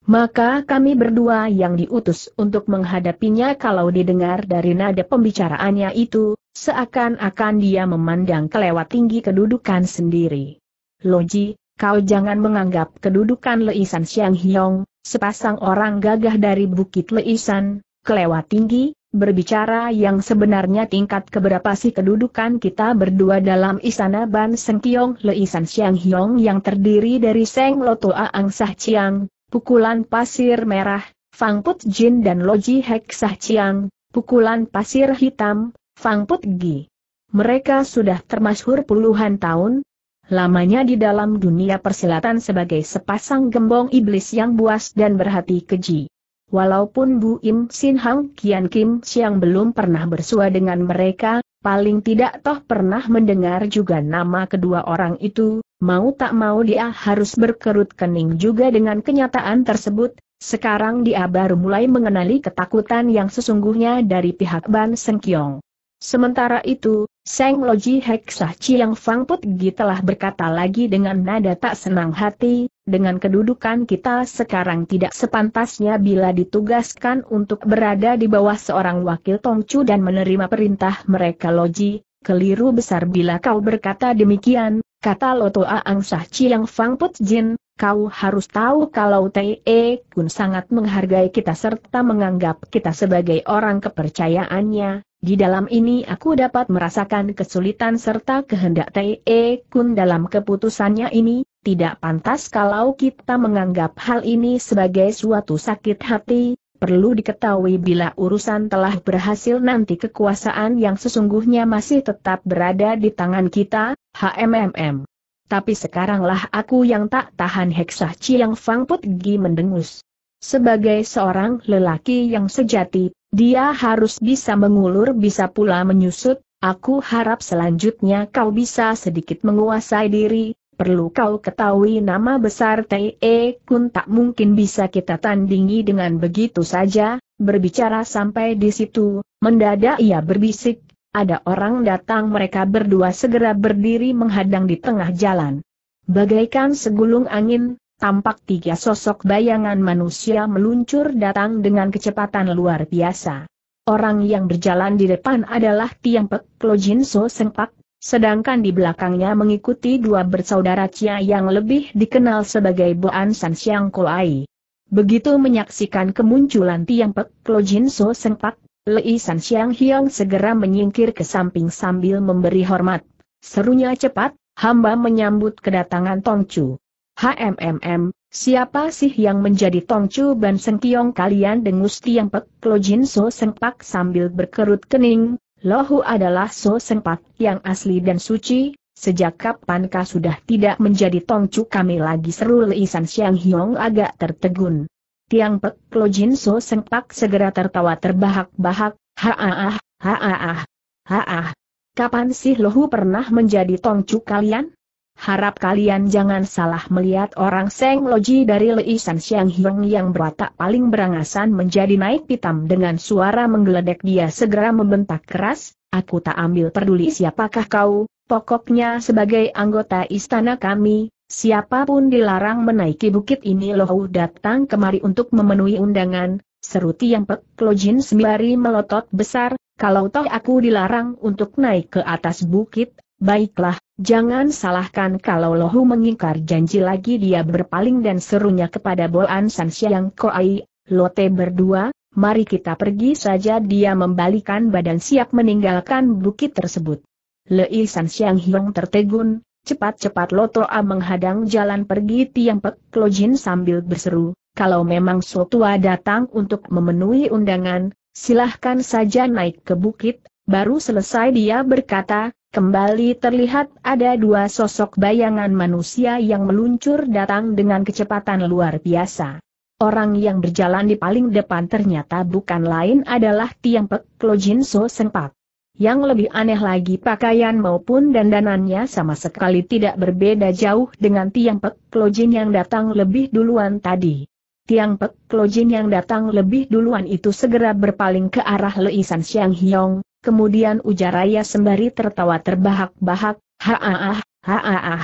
Maka kami berdua yang diutus untuk menghadapinya kalau didengar dari nada pembicaraannya itu, seakan-akan dia memandang kelewat tinggi kedudukan sendiri. Loji, kau jangan menganggap kedudukan Leisan Siang Hiong, sepasang orang gagah dari Bukit Leisan, kelewat tinggi, berbicara yang sebenarnya tingkat keberapa sih kedudukan kita berdua dalam istana Ban Seng Kiong Leisan Siang Hiong yang terdiri dari Seng Lotoa Ang Sah Chiang, pukulan pasir merah, Fang Put Jin dan Loji Hek Sah Chiang, pukulan pasir hitam, Fang Put Gi. Mereka sudah termasyhur puluhan tahun, lamanya di dalam dunia persilatan sebagai sepasang gembong iblis yang buas dan berhati keji. Walaupun Bu Im Sin Hang Kian Kim Siang belum pernah bersua dengan mereka, Paling tidak toh pernah mendengar juga nama kedua orang itu, mau tak mau dia harus berkerut kening juga dengan kenyataan tersebut, sekarang dia baru mulai mengenali ketakutan yang sesungguhnya dari pihak Ban Sengkiong. Sementara itu, Seng Loji Heksah Chiang Fang Put telah berkata lagi dengan nada tak senang hati, dengan kedudukan kita sekarang tidak sepantasnya bila ditugaskan untuk berada di bawah seorang wakil Tongcu dan menerima perintah mereka Loji, keliru besar bila kau berkata demikian, kata Loto Aang Sah Chiang Fang Put Jin, kau harus tahu kalau Te e Kun sangat menghargai kita serta menganggap kita sebagai orang kepercayaannya, di dalam ini aku dapat merasakan kesulitan serta kehendak T.E. Kun dalam keputusannya ini, tidak pantas kalau kita menganggap hal ini sebagai suatu sakit hati, perlu diketahui bila urusan telah berhasil nanti kekuasaan yang sesungguhnya masih tetap berada di tangan kita, HMMM. Tapi sekaranglah aku yang tak tahan heksah Chiang Fang Putgi mendengus. Sebagai seorang lelaki yang sejati, dia harus bisa mengulur bisa pula menyusut, aku harap selanjutnya kau bisa sedikit menguasai diri, perlu kau ketahui nama besar T.E. Kun tak mungkin bisa kita tandingi dengan begitu saja, berbicara sampai di situ, mendadak ia berbisik, ada orang datang mereka berdua segera berdiri menghadang di tengah jalan. Bagaikan segulung angin, tampak tiga sosok bayangan manusia meluncur datang dengan kecepatan luar biasa. Orang yang berjalan di depan adalah Tiang Pek Klojin So Sengpak, sedangkan di belakangnya mengikuti dua bersaudara Cia yang lebih dikenal sebagai Boan San Siang Ai. Begitu menyaksikan kemunculan Tiang Pek Klojin So Sengpak, Lei San Siang Hiong segera menyingkir ke samping sambil memberi hormat. Serunya cepat, hamba menyambut kedatangan Tong Chu. HMMM, siapa sih yang menjadi Tongcu Ban Sengkiong kalian dengus Tiang Pek jin So Sengpak sambil berkerut kening, Lohu adalah So Sengpak yang asli dan suci, sejak kapankah sudah tidak menjadi Tongcu kami lagi seru Lisan siang Hiong agak tertegun. Tiang Pek jin So Sengpak segera tertawa terbahak-bahak, haaah, haaah, haaah. Kapan sih Lohu pernah menjadi Tongcu kalian? Harap kalian jangan salah melihat orang Seng Loji dari Leisan Xiang Hiong yang berwatak paling berangasan menjadi naik pitam dengan suara menggeledek dia segera membentak keras, aku tak ambil peduli siapakah kau, pokoknya sebagai anggota istana kami, siapapun dilarang menaiki bukit ini loh datang kemari untuk memenuhi undangan, seru Tiang Pek Lojin sembari melotot besar, kalau toh aku dilarang untuk naik ke atas bukit, baiklah, Jangan salahkan kalau Lohu mengingkar janji lagi dia berpaling dan serunya kepada Boan San Siang koai, Lote berdua, mari kita pergi saja dia membalikan badan siap meninggalkan bukit tersebut. Lei San Siang Hiong tertegun, cepat-cepat Lotoa menghadang jalan pergi Tiang Pek Klojin sambil berseru, kalau memang Sotua datang untuk memenuhi undangan, silahkan saja naik ke bukit, baru selesai dia berkata, Kembali terlihat ada dua sosok bayangan manusia yang meluncur datang dengan kecepatan luar biasa. Orang yang berjalan di paling depan ternyata bukan lain adalah Tiang Pek Jin So sempat. Yang lebih aneh lagi pakaian maupun dandanannya sama sekali tidak berbeda jauh dengan Tiang Pek Jin yang datang lebih duluan tadi. Tiang Pek Jin yang datang lebih duluan itu segera berpaling ke arah Leisan Xiang Hiong, kemudian ujar Raya sembari tertawa terbahak-bahak, haaah, haaah,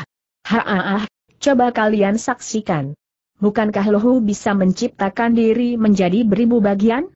haaah, coba kalian saksikan. Bukankah Lohu bisa menciptakan diri menjadi beribu bagian?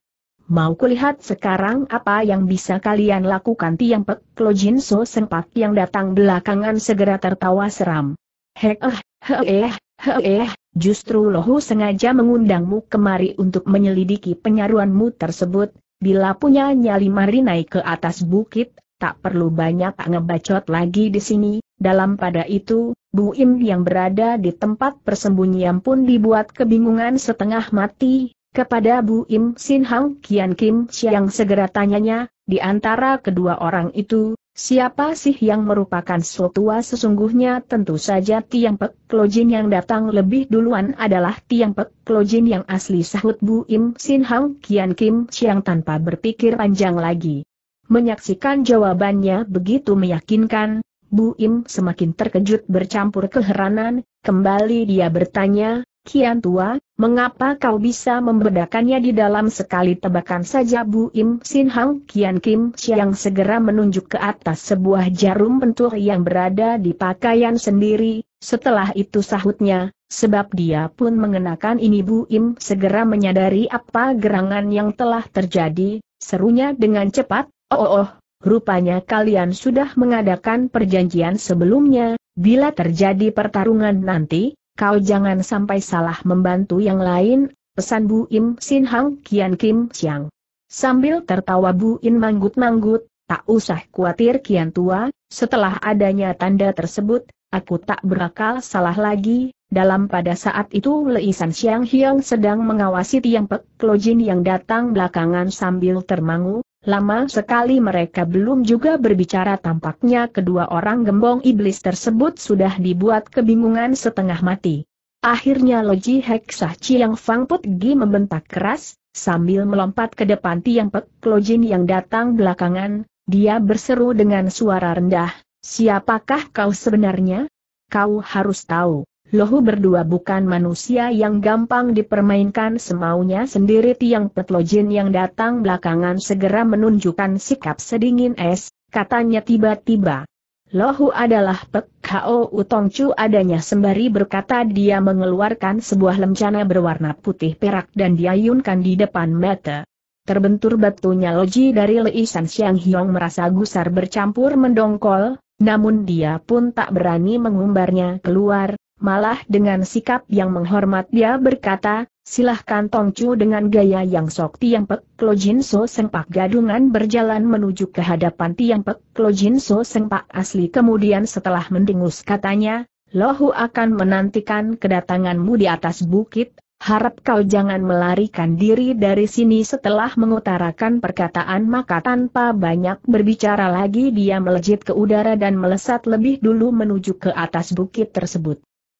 Mau kulihat sekarang apa yang bisa kalian lakukan Tiang Pek Klojin So sempat yang datang belakangan segera tertawa seram. Heeh, heeh, heeh, justru Lohu sengaja mengundangmu kemari untuk menyelidiki penyaruanmu tersebut, Bila punya nyali mari naik ke atas bukit, tak perlu banyak ngebacot lagi di sini, dalam pada itu, Bu Im yang berada di tempat persembunyian pun dibuat kebingungan setengah mati, kepada Bu Im Sin Hang Kian Kim Siang segera tanyanya, di antara kedua orang itu, Siapa sih yang merupakan Su sesungguhnya tentu saja Tiang Pek Klojin yang datang lebih duluan adalah Tiang Pek Klojin yang asli sahut Bu Im Sin Hang Kian Kim siang tanpa berpikir panjang lagi. Menyaksikan jawabannya begitu meyakinkan, Bu Im semakin terkejut bercampur keheranan, kembali dia bertanya, Kian tua, mengapa kau bisa membedakannya di dalam sekali tebakan saja Bu Im Sin Hang Kian Kim Siang segera menunjuk ke atas sebuah jarum pentul yang berada di pakaian sendiri, setelah itu sahutnya, sebab dia pun mengenakan ini Bu Im segera menyadari apa gerangan yang telah terjadi, serunya dengan cepat, oh oh, oh rupanya kalian sudah mengadakan perjanjian sebelumnya, bila terjadi pertarungan nanti, kau jangan sampai salah membantu yang lain, pesan Bu Im Sin Hang Kian Kim Chiang. Sambil tertawa Bu In manggut-manggut, tak usah khawatir Kian Tua, setelah adanya tanda tersebut, aku tak berakal salah lagi, dalam pada saat itu Leisan Xiang Hiang sedang mengawasi Tiang Pek Klojin yang datang belakangan sambil termangu, Lama sekali mereka belum juga berbicara tampaknya kedua orang gembong iblis tersebut sudah dibuat kebingungan setengah mati. Akhirnya Loji Heksah Chiang Fang Put Gi membentak keras, sambil melompat ke depan Tiang Pek Lojin yang datang belakangan, dia berseru dengan suara rendah, siapakah kau sebenarnya? Kau harus tahu. Lohu berdua bukan manusia yang gampang dipermainkan semaunya sendiri tiang petlojin yang datang belakangan segera menunjukkan sikap sedingin es, katanya tiba-tiba. Lohu adalah Pek Hao Utongcu adanya sembari berkata dia mengeluarkan sebuah lencana berwarna putih perak dan diayunkan di depan mata. Terbentur batunya loji dari Leisan Siang Hiong merasa gusar bercampur mendongkol, namun dia pun tak berani mengumbarnya keluar, malah dengan sikap yang menghormat dia berkata, silahkan Tongcu dengan gaya yang sok Tiang Pek Jin So Sengpak gadungan berjalan menuju ke hadapan Tiang Pek Jin So Sengpak asli kemudian setelah mendengus katanya, Lohu akan menantikan kedatanganmu di atas bukit, harap kau jangan melarikan diri dari sini setelah mengutarakan perkataan maka tanpa banyak berbicara lagi dia melejit ke udara dan melesat lebih dulu menuju ke atas bukit tersebut.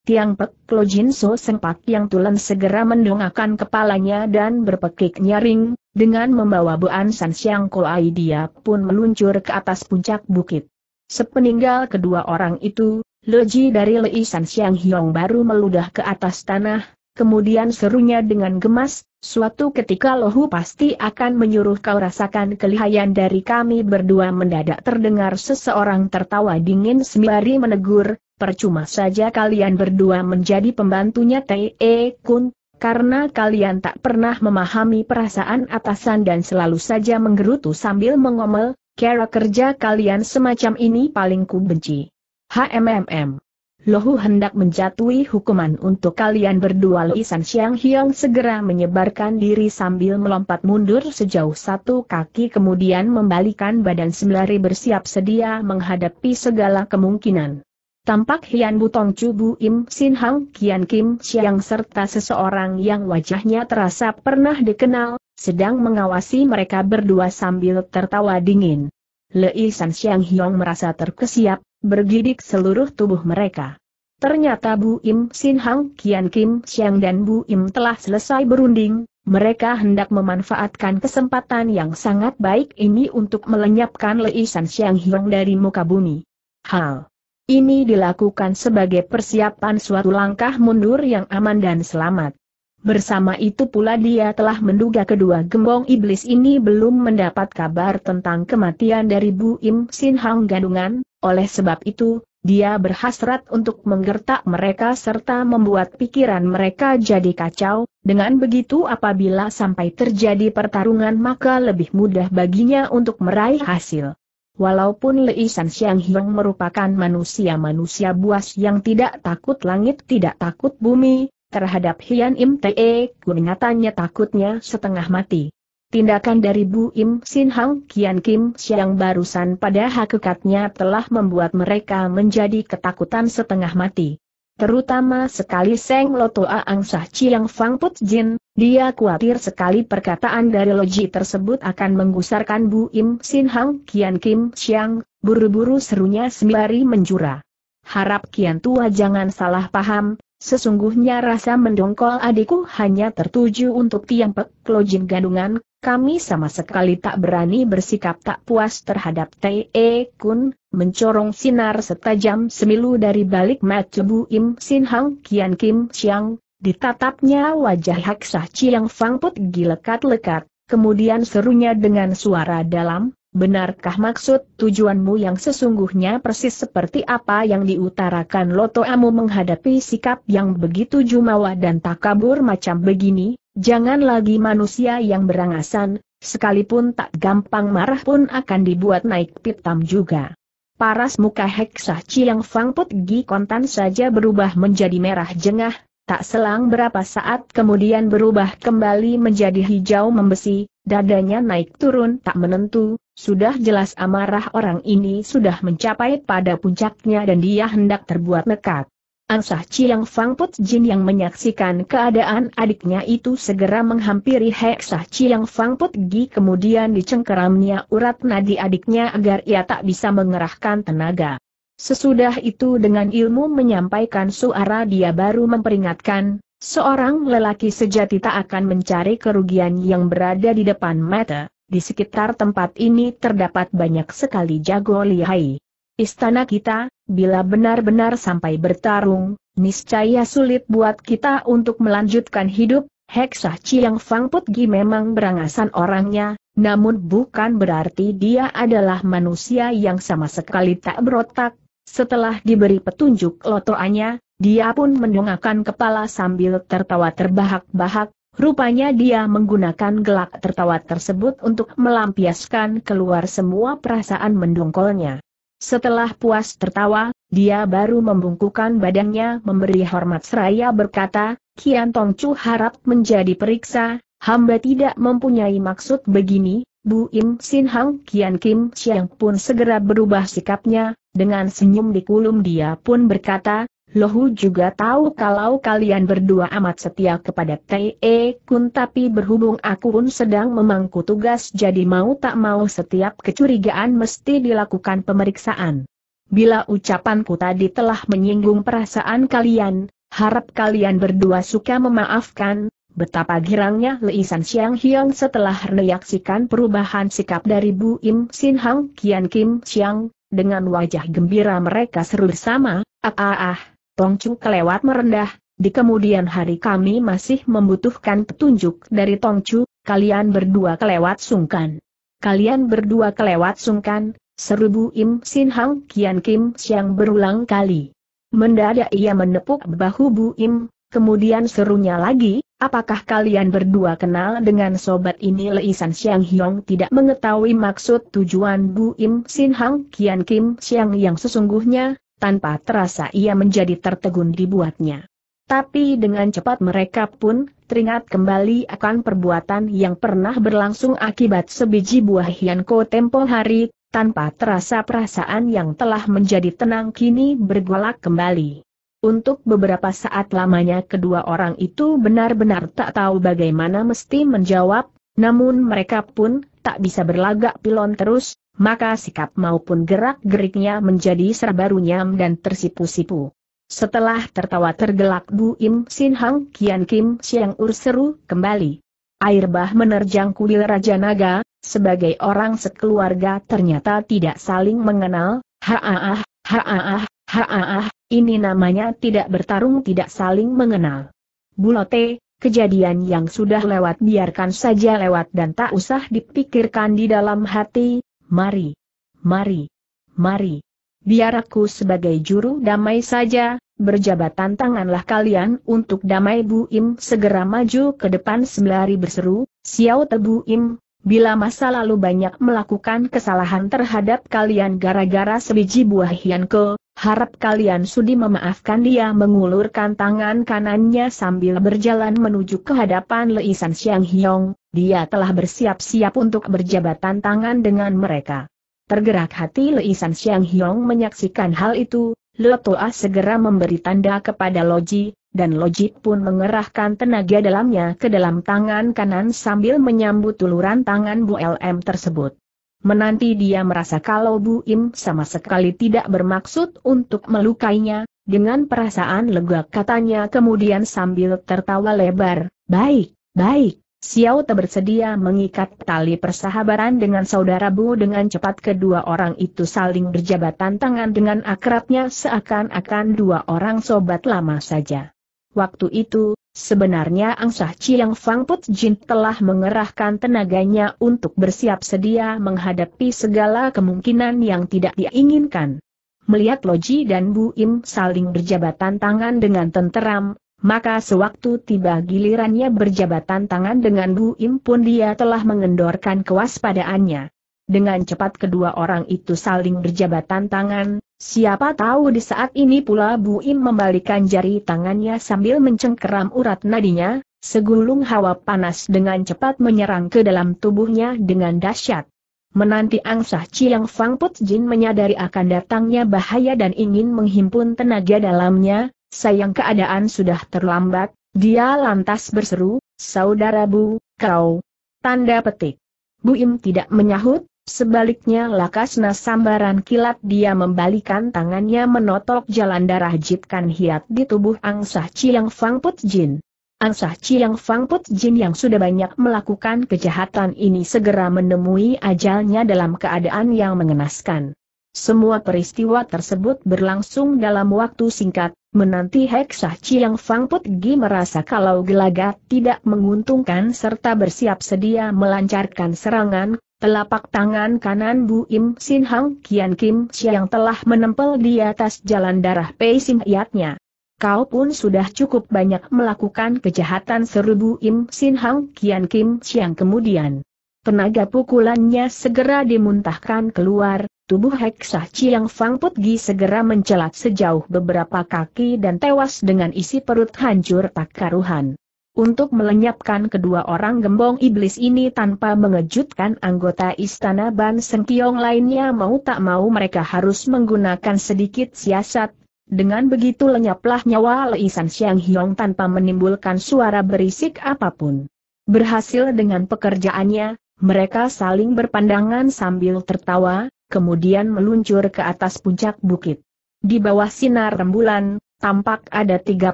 Tiang Pek Jin So Sempak yang tulen segera mendongakkan kepalanya dan berpekik nyaring, dengan membawa Buan San Siang Ai dia pun meluncur ke atas puncak bukit. Sepeninggal kedua orang itu, Leji dari Lei San Siang Hiong baru meludah ke atas tanah, kemudian serunya dengan gemas, suatu ketika lohu pasti akan menyuruh kau rasakan kelihayan dari kami berdua mendadak terdengar seseorang tertawa dingin sembari menegur, percuma saja kalian berdua menjadi pembantunya T.E. E Kun, karena kalian tak pernah memahami perasaan atasan dan selalu saja menggerutu sambil mengomel, kera kerja kalian semacam ini paling ku benci. HMMM. Lohu hendak menjatuhi hukuman untuk kalian berdua Luisan Xiang Hiong segera menyebarkan diri sambil melompat mundur sejauh satu kaki kemudian membalikan badan sembari bersiap sedia menghadapi segala kemungkinan. Tampak Hian Butong Cubu Im Sin Hang Kian Kim Siang serta seseorang yang wajahnya terasa pernah dikenal, sedang mengawasi mereka berdua sambil tertawa dingin. Lei San Siang Hiong merasa terkesiap, bergidik seluruh tubuh mereka. Ternyata Bu Im Sin Hang Kian Kim Siang dan Bu Im telah selesai berunding, mereka hendak memanfaatkan kesempatan yang sangat baik ini untuk melenyapkan Lei San Siang Hiong dari muka bumi. Hal ini dilakukan sebagai persiapan suatu langkah mundur yang aman dan selamat. Bersama itu pula dia telah menduga kedua gembong iblis ini belum mendapat kabar tentang kematian dari Bu Im Sin Hang Gadungan, oleh sebab itu, dia berhasrat untuk menggertak mereka serta membuat pikiran mereka jadi kacau, dengan begitu apabila sampai terjadi pertarungan maka lebih mudah baginya untuk meraih hasil. Walaupun Leisan Xiang Hiong merupakan manusia-manusia buas yang tidak takut langit tidak takut bumi, terhadap Hian Im Te e, nyatanya takutnya setengah mati. Tindakan dari Bu Im Sin Hang Kian Kim Siang barusan pada hakikatnya telah membuat mereka menjadi ketakutan setengah mati terutama sekali Seng Lotoa Angsah Chiang Fang Put Jin, dia khawatir sekali perkataan dari loji tersebut akan menggusarkan Bu Im Sin Hang Kian Kim Siang, buru-buru serunya sembari menjura. Harap Kian Tua jangan salah paham, sesungguhnya rasa mendongkol adikku hanya tertuju untuk Tiang Pek Lojin Gandungan, kami sama sekali tak berani bersikap tak puas terhadap T.E. Kun, mencorong sinar setajam semilu dari balik mata Bu Im Sin Hang Kian Kim Siang. ditatapnya wajah Haksah Chiang Fang Put gilekat-lekat, kemudian serunya dengan suara dalam, Benarkah maksud tujuanmu yang sesungguhnya persis seperti apa yang diutarakan Loto Amu menghadapi sikap yang begitu jumawa dan takabur macam begini? Jangan lagi manusia yang berangasan, sekalipun tak gampang marah pun akan dibuat naik pitam juga. Paras muka Heksah Chiang Fang Put Gi Kontan saja berubah menjadi merah jengah, Tak selang berapa saat kemudian berubah kembali menjadi hijau membesi, dadanya naik turun tak menentu, sudah jelas amarah orang ini sudah mencapai pada puncaknya dan dia hendak terbuat nekat. Ansah Chiang Fang Put Jin yang menyaksikan keadaan adiknya itu segera menghampiri Heksah Chiang Fang Put Gi kemudian dicengkeramnya urat nadi adiknya agar ia tak bisa mengerahkan tenaga. Sesudah itu dengan ilmu menyampaikan suara dia baru memperingatkan, seorang lelaki sejati tak akan mencari kerugian yang berada di depan mata, di sekitar tempat ini terdapat banyak sekali jago lihai. Istana kita, bila benar-benar sampai bertarung, niscaya sulit buat kita untuk melanjutkan hidup, Heksah Chiang Fang Putgi memang berangasan orangnya, namun bukan berarti dia adalah manusia yang sama sekali tak berotak, setelah diberi petunjuk lotoannya, dia pun mendongakkan kepala sambil tertawa terbahak-bahak, rupanya dia menggunakan gelak tertawa tersebut untuk melampiaskan keluar semua perasaan mendongkolnya. Setelah puas tertawa, dia baru membungkukan badannya memberi hormat seraya berkata, Kian Tongcu harap menjadi periksa, hamba tidak mempunyai maksud begini, Bu Im Sin Hang Kian Kim Siang pun segera berubah sikapnya, dengan senyum di kulum dia pun berkata, Lohu juga tahu kalau kalian berdua amat setia kepada T.E. Kun tapi berhubung aku pun sedang memangku tugas jadi mau tak mau setiap kecurigaan mesti dilakukan pemeriksaan. Bila ucapanku tadi telah menyinggung perasaan kalian, harap kalian berdua suka memaafkan, betapa girangnya Leisan Siang Hiang setelah reaksikan perubahan sikap dari Bu Im Sin Hang Kian Kim Siang. Dengan wajah gembira mereka seru bersama, ah ah ah, Chu kelewat merendah, di kemudian hari kami masih membutuhkan petunjuk dari Tong Chu. kalian berdua kelewat sungkan. Kalian berdua kelewat sungkan, seru Bu Im Sin Hang Kian Kim Siang berulang kali. Mendadak ia menepuk bahu Bu Im Kemudian serunya lagi, apakah kalian berdua kenal dengan sobat ini Leisan Xiang Hyong tidak mengetahui maksud tujuan Bu Im Sin Hang Kian Kim Xiang yang sesungguhnya, tanpa terasa ia menjadi tertegun dibuatnya. Tapi dengan cepat mereka pun teringat kembali akan perbuatan yang pernah berlangsung akibat sebiji buah Hyanko tempo hari, tanpa terasa perasaan yang telah menjadi tenang kini bergolak kembali. Untuk beberapa saat lamanya kedua orang itu benar-benar tak tahu bagaimana mesti menjawab, namun mereka pun tak bisa berlagak pilon terus, maka sikap maupun gerak-geriknya menjadi serba runyam dan tersipu-sipu. Setelah tertawa tergelak Bu Im Sin Hang Kian Kim Siang Ur seru kembali. Air bah menerjang kuil Raja Naga, sebagai orang sekeluarga ternyata tidak saling mengenal, haaah, haaah, ah ini namanya tidak bertarung tidak saling mengenal. Bulote, kejadian yang sudah lewat biarkan saja lewat dan tak usah dipikirkan di dalam hati, mari, mari, mari. Biar aku sebagai juru damai saja, berjabatan tanganlah kalian untuk damai Bu Im segera maju ke depan sembari berseru, Xiao Te Bu Im, Bila masa lalu banyak melakukan kesalahan terhadap kalian gara-gara sebiji buah hianko, harap kalian sudi memaafkan dia mengulurkan tangan kanannya sambil berjalan menuju ke hadapan Leisan Xiang Hiong, dia telah bersiap-siap untuk berjabatan tangan dengan mereka. Tergerak hati Leisan Xiang Hiong menyaksikan hal itu, Lotoa segera memberi tanda kepada Loji, dan Loji pun mengerahkan tenaga dalamnya ke dalam tangan kanan sambil menyambut uluran tangan Bu LM tersebut. Menanti dia merasa kalau Bu Im sama sekali tidak bermaksud untuk melukainya, dengan perasaan lega katanya kemudian sambil tertawa lebar, baik, baik, Xiao Te bersedia mengikat tali persahabatan dengan saudara Bu dengan cepat kedua orang itu saling berjabatan tangan dengan akrabnya seakan-akan dua orang sobat lama saja. Waktu itu, sebenarnya Angsah Chiang Fang Put Jin telah mengerahkan tenaganya untuk bersiap sedia menghadapi segala kemungkinan yang tidak diinginkan. Melihat Loji dan Bu Im saling berjabatan tangan dengan tenteram, maka sewaktu tiba gilirannya berjabatan tangan dengan Bu Im pun dia telah mengendorkan kewaspadaannya. Dengan cepat kedua orang itu saling berjabatan tangan, siapa tahu di saat ini pula Bu Im membalikan jari tangannya sambil mencengkeram urat nadinya, segulung hawa panas dengan cepat menyerang ke dalam tubuhnya dengan dahsyat. Menanti angsah Chiang Fang Put Jin menyadari akan datangnya bahaya dan ingin menghimpun tenaga dalamnya, Sayang keadaan sudah terlambat, dia lantas berseru, Saudara Bu, kau. Tanda petik. Bu Im tidak menyahut, sebaliknya lakasna sambaran kilat dia membalikan tangannya menotok jalan darah jitkan hiat di tubuh Angsa Chiang Fang Put Jin. Angsa Chiang Fang Put Jin yang sudah banyak melakukan kejahatan ini segera menemui ajalnya dalam keadaan yang mengenaskan. Semua peristiwa tersebut berlangsung dalam waktu singkat, menanti Heksah Chiang Fang Put merasa kalau gelagat tidak menguntungkan serta bersiap sedia melancarkan serangan, telapak tangan kanan Bu Im Sin Hang Kian Kim Chiang telah menempel di atas jalan darah Pei Sim Hiatnya. Kau pun sudah cukup banyak melakukan kejahatan seru Bu Im Sin Hang Kian Kim Chiang kemudian. Tenaga pukulannya segera dimuntahkan keluar, Tubuh Heksah Chiang Fang Putgi segera mencelat sejauh beberapa kaki dan tewas dengan isi perut hancur tak karuhan. Untuk melenyapkan kedua orang gembong iblis ini tanpa mengejutkan anggota istana Ban Sengkiong lainnya mau tak mau mereka harus menggunakan sedikit siasat. Dengan begitu lenyaplah nyawa Leisan Xiang Hiong tanpa menimbulkan suara berisik apapun. Berhasil dengan pekerjaannya, mereka saling berpandangan sambil tertawa, kemudian meluncur ke atas puncak bukit. Di bawah sinar rembulan, tampak ada tiga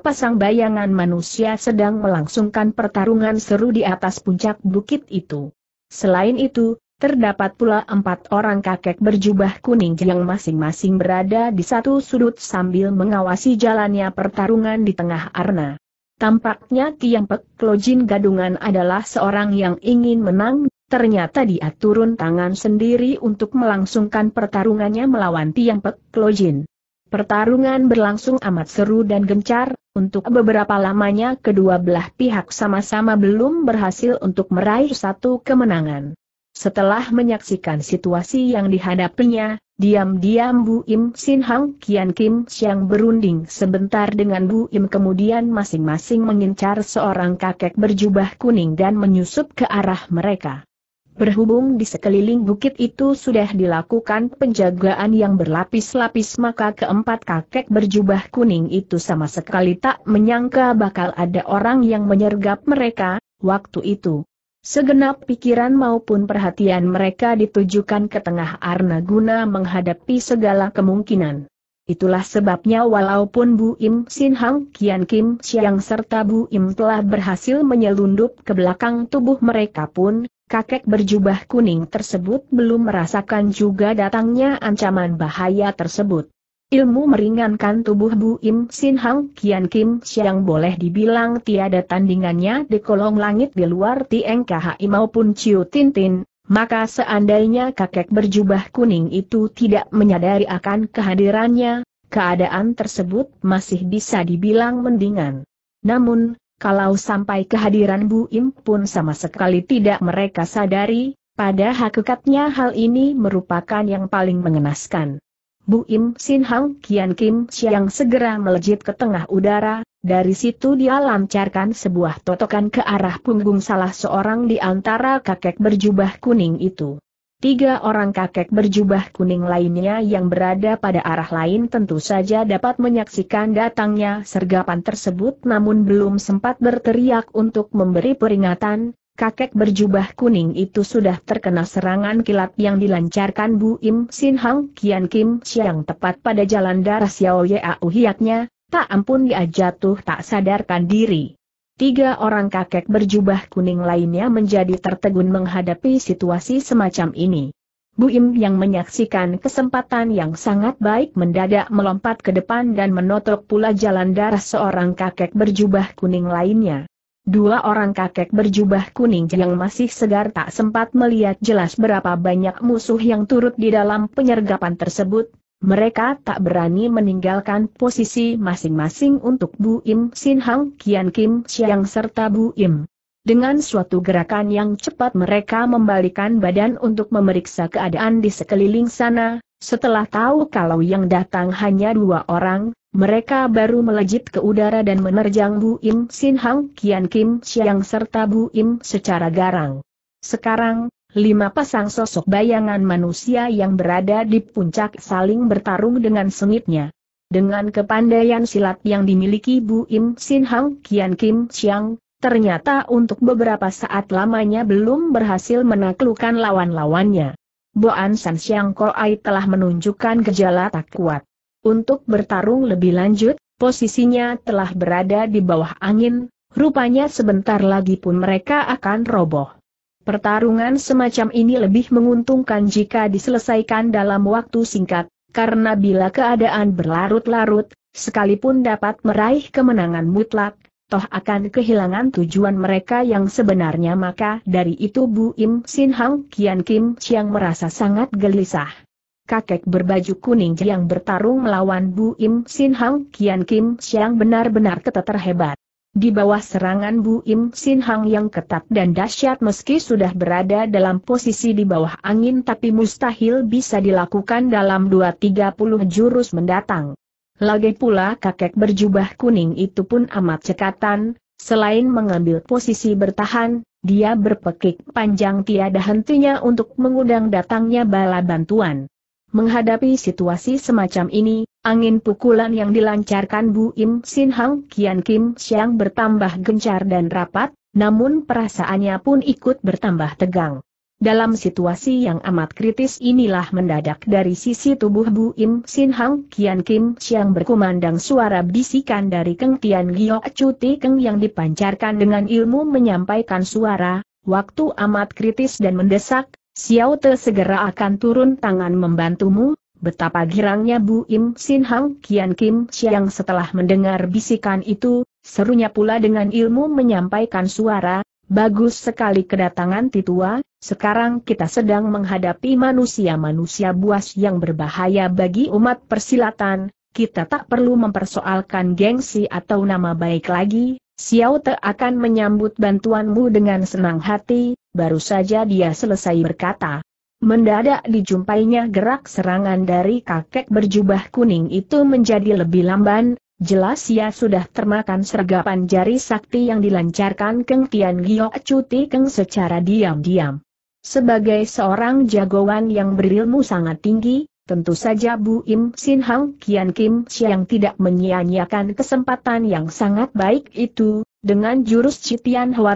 pasang bayangan manusia sedang melangsungkan pertarungan seru di atas puncak bukit itu. Selain itu, terdapat pula empat orang kakek berjubah kuning yang masing-masing berada di satu sudut sambil mengawasi jalannya pertarungan di tengah arena. Tampaknya Tiang Pek Klojin Gadungan adalah seorang yang ingin menang Ternyata dia turun tangan sendiri untuk melangsungkan pertarungannya melawan Tiang Pek Klojin. Pertarungan berlangsung amat seru dan gencar, untuk beberapa lamanya kedua belah pihak sama-sama belum berhasil untuk meraih satu kemenangan. Setelah menyaksikan situasi yang dihadapinya, diam-diam Bu Im Sin Hang Kian Kim Siang berunding sebentar dengan Bu Im kemudian masing-masing mengincar seorang kakek berjubah kuning dan menyusup ke arah mereka. Berhubung di sekeliling bukit itu sudah dilakukan penjagaan yang berlapis-lapis maka keempat kakek berjubah kuning itu sama sekali tak menyangka bakal ada orang yang menyergap mereka, waktu itu. Segenap pikiran maupun perhatian mereka ditujukan ke tengah Arna guna menghadapi segala kemungkinan. Itulah sebabnya walaupun Bu Im Sin Hang Kian Kim Siang serta Bu Im telah berhasil menyelundup ke belakang tubuh mereka pun, kakek berjubah kuning tersebut belum merasakan juga datangnya ancaman bahaya tersebut. Ilmu meringankan tubuh Bu Im Sin Hang Kian Kim Siang boleh dibilang tiada tandingannya di kolong langit di luar Tieng KHI maupun Ciu Tintin, maka seandainya kakek berjubah kuning itu tidak menyadari akan kehadirannya, keadaan tersebut masih bisa dibilang mendingan. Namun, kalau sampai kehadiran Bu Im pun sama sekali tidak mereka sadari, pada hakikatnya hal ini merupakan yang paling mengenaskan. Bu Im Sin Hang Kian Kim Siang segera melejit ke tengah udara, dari situ dia lancarkan sebuah totokan ke arah punggung salah seorang di antara kakek berjubah kuning itu. Tiga orang kakek berjubah kuning lainnya yang berada pada arah lain tentu saja dapat menyaksikan datangnya sergapan tersebut namun belum sempat berteriak untuk memberi peringatan, kakek berjubah kuning itu sudah terkena serangan kilat yang dilancarkan Bu Im Sin Hang Kian Kim Siang tepat pada jalan darah Xiao Ye hiaknya, tak ampun dia jatuh tak sadarkan diri. Tiga orang kakek berjubah kuning lainnya menjadi tertegun menghadapi situasi semacam ini. Bu Im yang menyaksikan kesempatan yang sangat baik mendadak melompat ke depan dan menotok pula jalan darah seorang kakek berjubah kuning lainnya. Dua orang kakek berjubah kuning yang masih segar tak sempat melihat jelas berapa banyak musuh yang turut di dalam penyergapan tersebut, mereka tak berani meninggalkan posisi masing-masing untuk Bu Im Sin Hang Kian Kim Siang serta Bu Im. Dengan suatu gerakan yang cepat mereka membalikan badan untuk memeriksa keadaan di sekeliling sana, setelah tahu kalau yang datang hanya dua orang, mereka baru melejit ke udara dan menerjang Bu Im Sin Hang Kian Kim Siang serta Bu Im secara garang. Sekarang, lima pasang sosok bayangan manusia yang berada di puncak saling bertarung dengan sengitnya. Dengan kepandaian silat yang dimiliki Bu Im Sin Hang Kian Kim Siang, ternyata untuk beberapa saat lamanya belum berhasil menaklukkan lawan-lawannya. An San Siang Ai telah menunjukkan gejala tak kuat. Untuk bertarung lebih lanjut, posisinya telah berada di bawah angin, rupanya sebentar lagi pun mereka akan roboh. Pertarungan semacam ini lebih menguntungkan jika diselesaikan dalam waktu singkat, karena bila keadaan berlarut-larut, sekalipun dapat meraih kemenangan mutlak, toh akan kehilangan tujuan mereka yang sebenarnya maka dari itu Bu Im Sin Hang Kian Kim Chiang merasa sangat gelisah. Kakek berbaju kuning yang bertarung melawan Bu Im Sin Hang Kian Kim Chiang benar-benar keteter hebat. Di bawah serangan Bu Im Sin Hang yang ketat dan dahsyat meski sudah berada dalam posisi di bawah angin tapi mustahil bisa dilakukan dalam 2-30 jurus mendatang. Lagi pula kakek berjubah kuning itu pun amat cekatan, selain mengambil posisi bertahan, dia berpekik panjang tiada hentinya untuk mengundang datangnya bala bantuan. Menghadapi situasi semacam ini, angin pukulan yang dilancarkan Bu Im Sin Hang Kian Kim Siang bertambah gencar dan rapat, namun perasaannya pun ikut bertambah tegang. Dalam situasi yang amat kritis inilah mendadak dari sisi tubuh Bu Im Sin Hang Kian Kim Siang berkumandang suara bisikan dari Keng Tian Gyo, Cuti Keng yang dipancarkan dengan ilmu menyampaikan suara, waktu amat kritis dan mendesak, Xiao Te segera akan turun tangan membantumu, betapa girangnya Bu Im Sin Hang Kian Kim Siang setelah mendengar bisikan itu, serunya pula dengan ilmu menyampaikan suara, bagus sekali kedatangan Titua, sekarang kita sedang menghadapi manusia-manusia buas yang berbahaya bagi umat persilatan, kita tak perlu mempersoalkan gengsi atau nama baik lagi, Xiao Te akan menyambut bantuanmu dengan senang hati, baru saja dia selesai berkata. Mendadak dijumpainya gerak serangan dari kakek berjubah kuning itu menjadi lebih lamban, jelas ia sudah termakan sergapan jari sakti yang dilancarkan Keng Tian Giok Cuti Keng secara diam-diam. Sebagai seorang jagoan yang berilmu sangat tinggi, tentu saja Bu Im Sin Hang Kian Kim Siang tidak menyia-nyiakan kesempatan yang sangat baik itu, dengan jurus Citian Hwa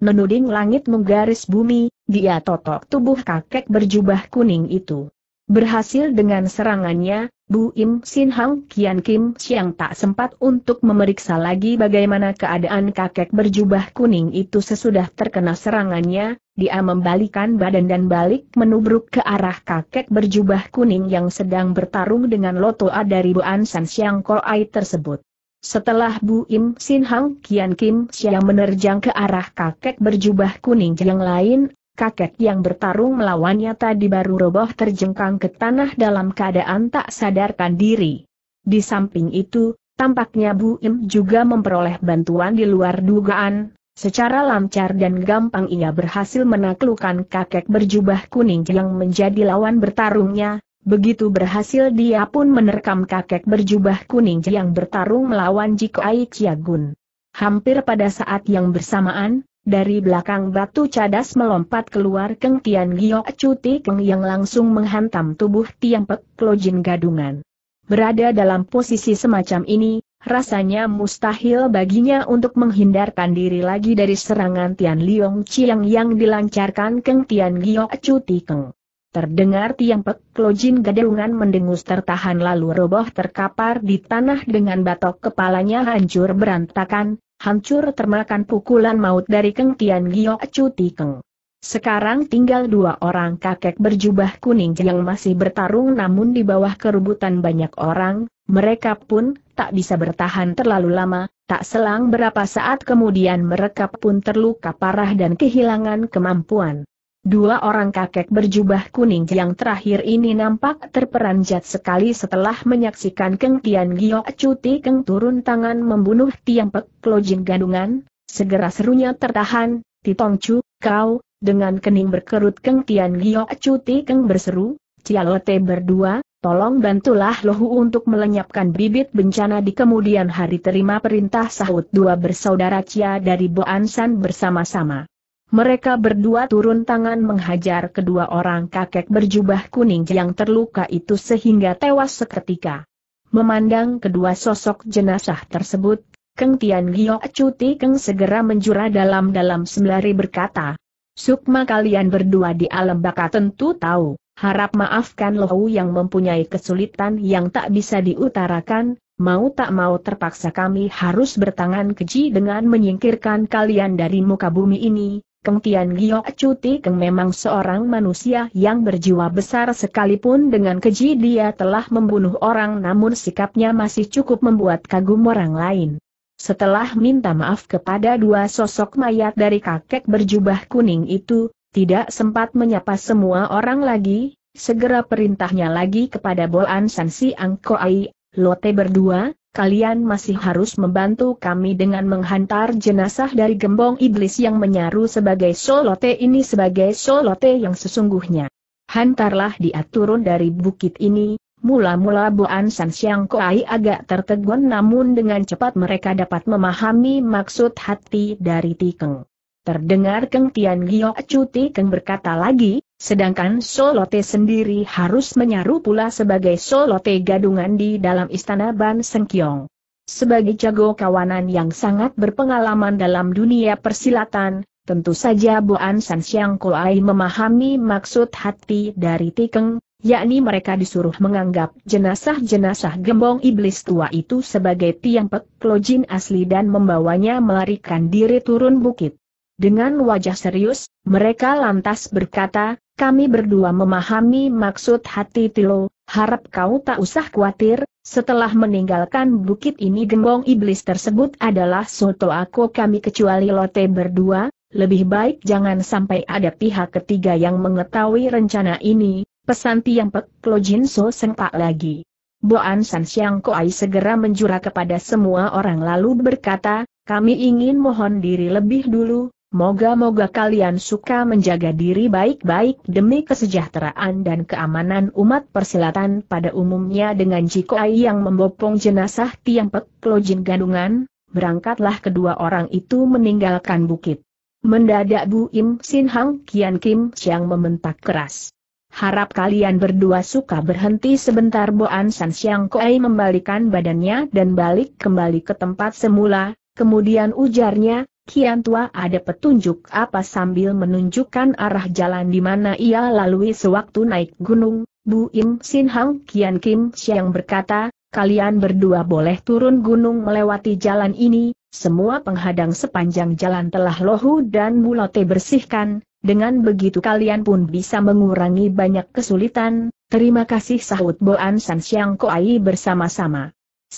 Menuding langit menggaris bumi, dia totok tubuh kakek berjubah kuning itu. Berhasil dengan serangannya, Bu Im Sin Hang Kian Kim Siang tak sempat untuk memeriksa lagi bagaimana keadaan kakek berjubah kuning itu sesudah terkena serangannya, dia membalikan badan dan balik menubruk ke arah kakek berjubah kuning yang sedang bertarung dengan Lotoa dari An San Siang Koai tersebut. Setelah Bu Im Sin Hang Kian Kim Sia menerjang ke arah kakek berjubah kuning yang lain, kakek yang bertarung melawannya tadi baru roboh terjengkang ke tanah dalam keadaan tak sadarkan diri. Di samping itu, tampaknya Bu Im juga memperoleh bantuan di luar dugaan, secara lancar dan gampang ia berhasil menaklukkan kakek berjubah kuning yang menjadi lawan bertarungnya, Begitu berhasil dia pun menerkam kakek berjubah kuning yang bertarung melawan Jiko Aichiagun. Hampir pada saat yang bersamaan, dari belakang batu cadas melompat keluar Keng Tian Gio Cuti Keng yang langsung menghantam tubuh Tiang Pek Klojin Gadungan. Berada dalam posisi semacam ini, rasanya mustahil baginya untuk menghindarkan diri lagi dari serangan Tian Liong Chiang yang dilancarkan Keng Tian Gio Cuti Keng. Terdengar tiang pek Klojin gadeungan mendengus tertahan lalu roboh terkapar di tanah dengan batok kepalanya hancur berantakan, hancur termakan pukulan maut dari Keng Tian Giok Cuti Keng. Sekarang tinggal dua orang kakek berjubah kuning yang masih bertarung namun di bawah kerubutan banyak orang, mereka pun tak bisa bertahan terlalu lama, tak selang berapa saat kemudian mereka pun terluka parah dan kehilangan kemampuan. Dua orang kakek berjubah kuning yang terakhir ini nampak terperanjat sekali setelah menyaksikan Keng Tian Giok Cuti Keng turun tangan membunuh Tiang Pek Klojin Gandungan, segera serunya tertahan, Titong Chu, kau, dengan kening berkerut Keng Tian Giok Cuti Keng berseru, Cialote berdua, tolong bantulah lohu untuk melenyapkan bibit bencana di kemudian hari terima perintah sahut dua bersaudara Cia dari Boansan bersama-sama. Mereka berdua turun tangan menghajar kedua orang kakek berjubah kuning yang terluka itu sehingga tewas seketika. Memandang kedua sosok jenazah tersebut, Keng Tian Giok Cuti Keng segera menjura dalam-dalam sembari berkata, Sukma kalian berdua di alam baka tentu tahu, harap maafkan Lohu yang mempunyai kesulitan yang tak bisa diutarakan, mau tak mau terpaksa kami harus bertangan keji dengan menyingkirkan kalian dari muka bumi ini, Keng Tian Giok Cuti Keng memang seorang manusia yang berjiwa besar sekalipun dengan keji dia telah membunuh orang namun sikapnya masih cukup membuat kagum orang lain. Setelah minta maaf kepada dua sosok mayat dari kakek berjubah kuning itu, tidak sempat menyapa semua orang lagi, segera perintahnya lagi kepada Boan San Si Ang Ai Lote berdua, kalian masih harus membantu kami dengan menghantar jenazah dari gembong iblis yang menyaru sebagai solote ini sebagai solote yang sesungguhnya. Hantarlah dia turun dari bukit ini, mula-mula Boan San Siang Koai agak tertegun namun dengan cepat mereka dapat memahami maksud hati dari Tikeng. Terdengar Keng Tian Gio Cuti Keng berkata lagi, Sedangkan Solote sendiri harus menyaru pula sebagai Solote gadungan di dalam istana Ban Kiong. Sebagai jago kawanan yang sangat berpengalaman dalam dunia persilatan, tentu saja Boan San Siang Koai memahami maksud hati dari Tikeng, yakni mereka disuruh menganggap jenazah-jenazah gembong iblis tua itu sebagai tiang peklojin asli dan membawanya melarikan diri turun bukit. Dengan wajah serius, mereka lantas berkata, kami berdua memahami maksud hati Tilo, harap kau tak usah khawatir, setelah meninggalkan bukit ini gembong iblis tersebut adalah soto aku kami kecuali lote berdua, lebih baik jangan sampai ada pihak ketiga yang mengetahui rencana ini, pesan Tiang Pek Jin So Sengpak lagi. Boan San Siang Koai segera menjura kepada semua orang lalu berkata, kami ingin mohon diri lebih dulu, Moga-moga kalian suka menjaga diri baik-baik demi kesejahteraan dan keamanan umat persilatan pada umumnya dengan Ai yang membopong jenazah Tiang Pek Klojin Gandungan, berangkatlah kedua orang itu meninggalkan bukit. Mendadak Bu Im Sin Hang Kian Kim Siang membentak keras. Harap kalian berdua suka berhenti sebentar An San Siang Koai membalikan badannya dan balik kembali ke tempat semula, kemudian ujarnya, Kian Tua ada petunjuk apa sambil menunjukkan arah jalan di mana ia lalui sewaktu naik gunung, Bu Im Sin Hang Kian Kim Siang berkata, kalian berdua boleh turun gunung melewati jalan ini, semua penghadang sepanjang jalan telah lohu dan mulote bersihkan, dengan begitu kalian pun bisa mengurangi banyak kesulitan, terima kasih sahut Boan San Siang Koai bersama-sama.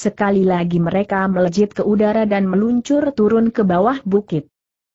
Sekali lagi mereka melejit ke udara dan meluncur turun ke bawah bukit.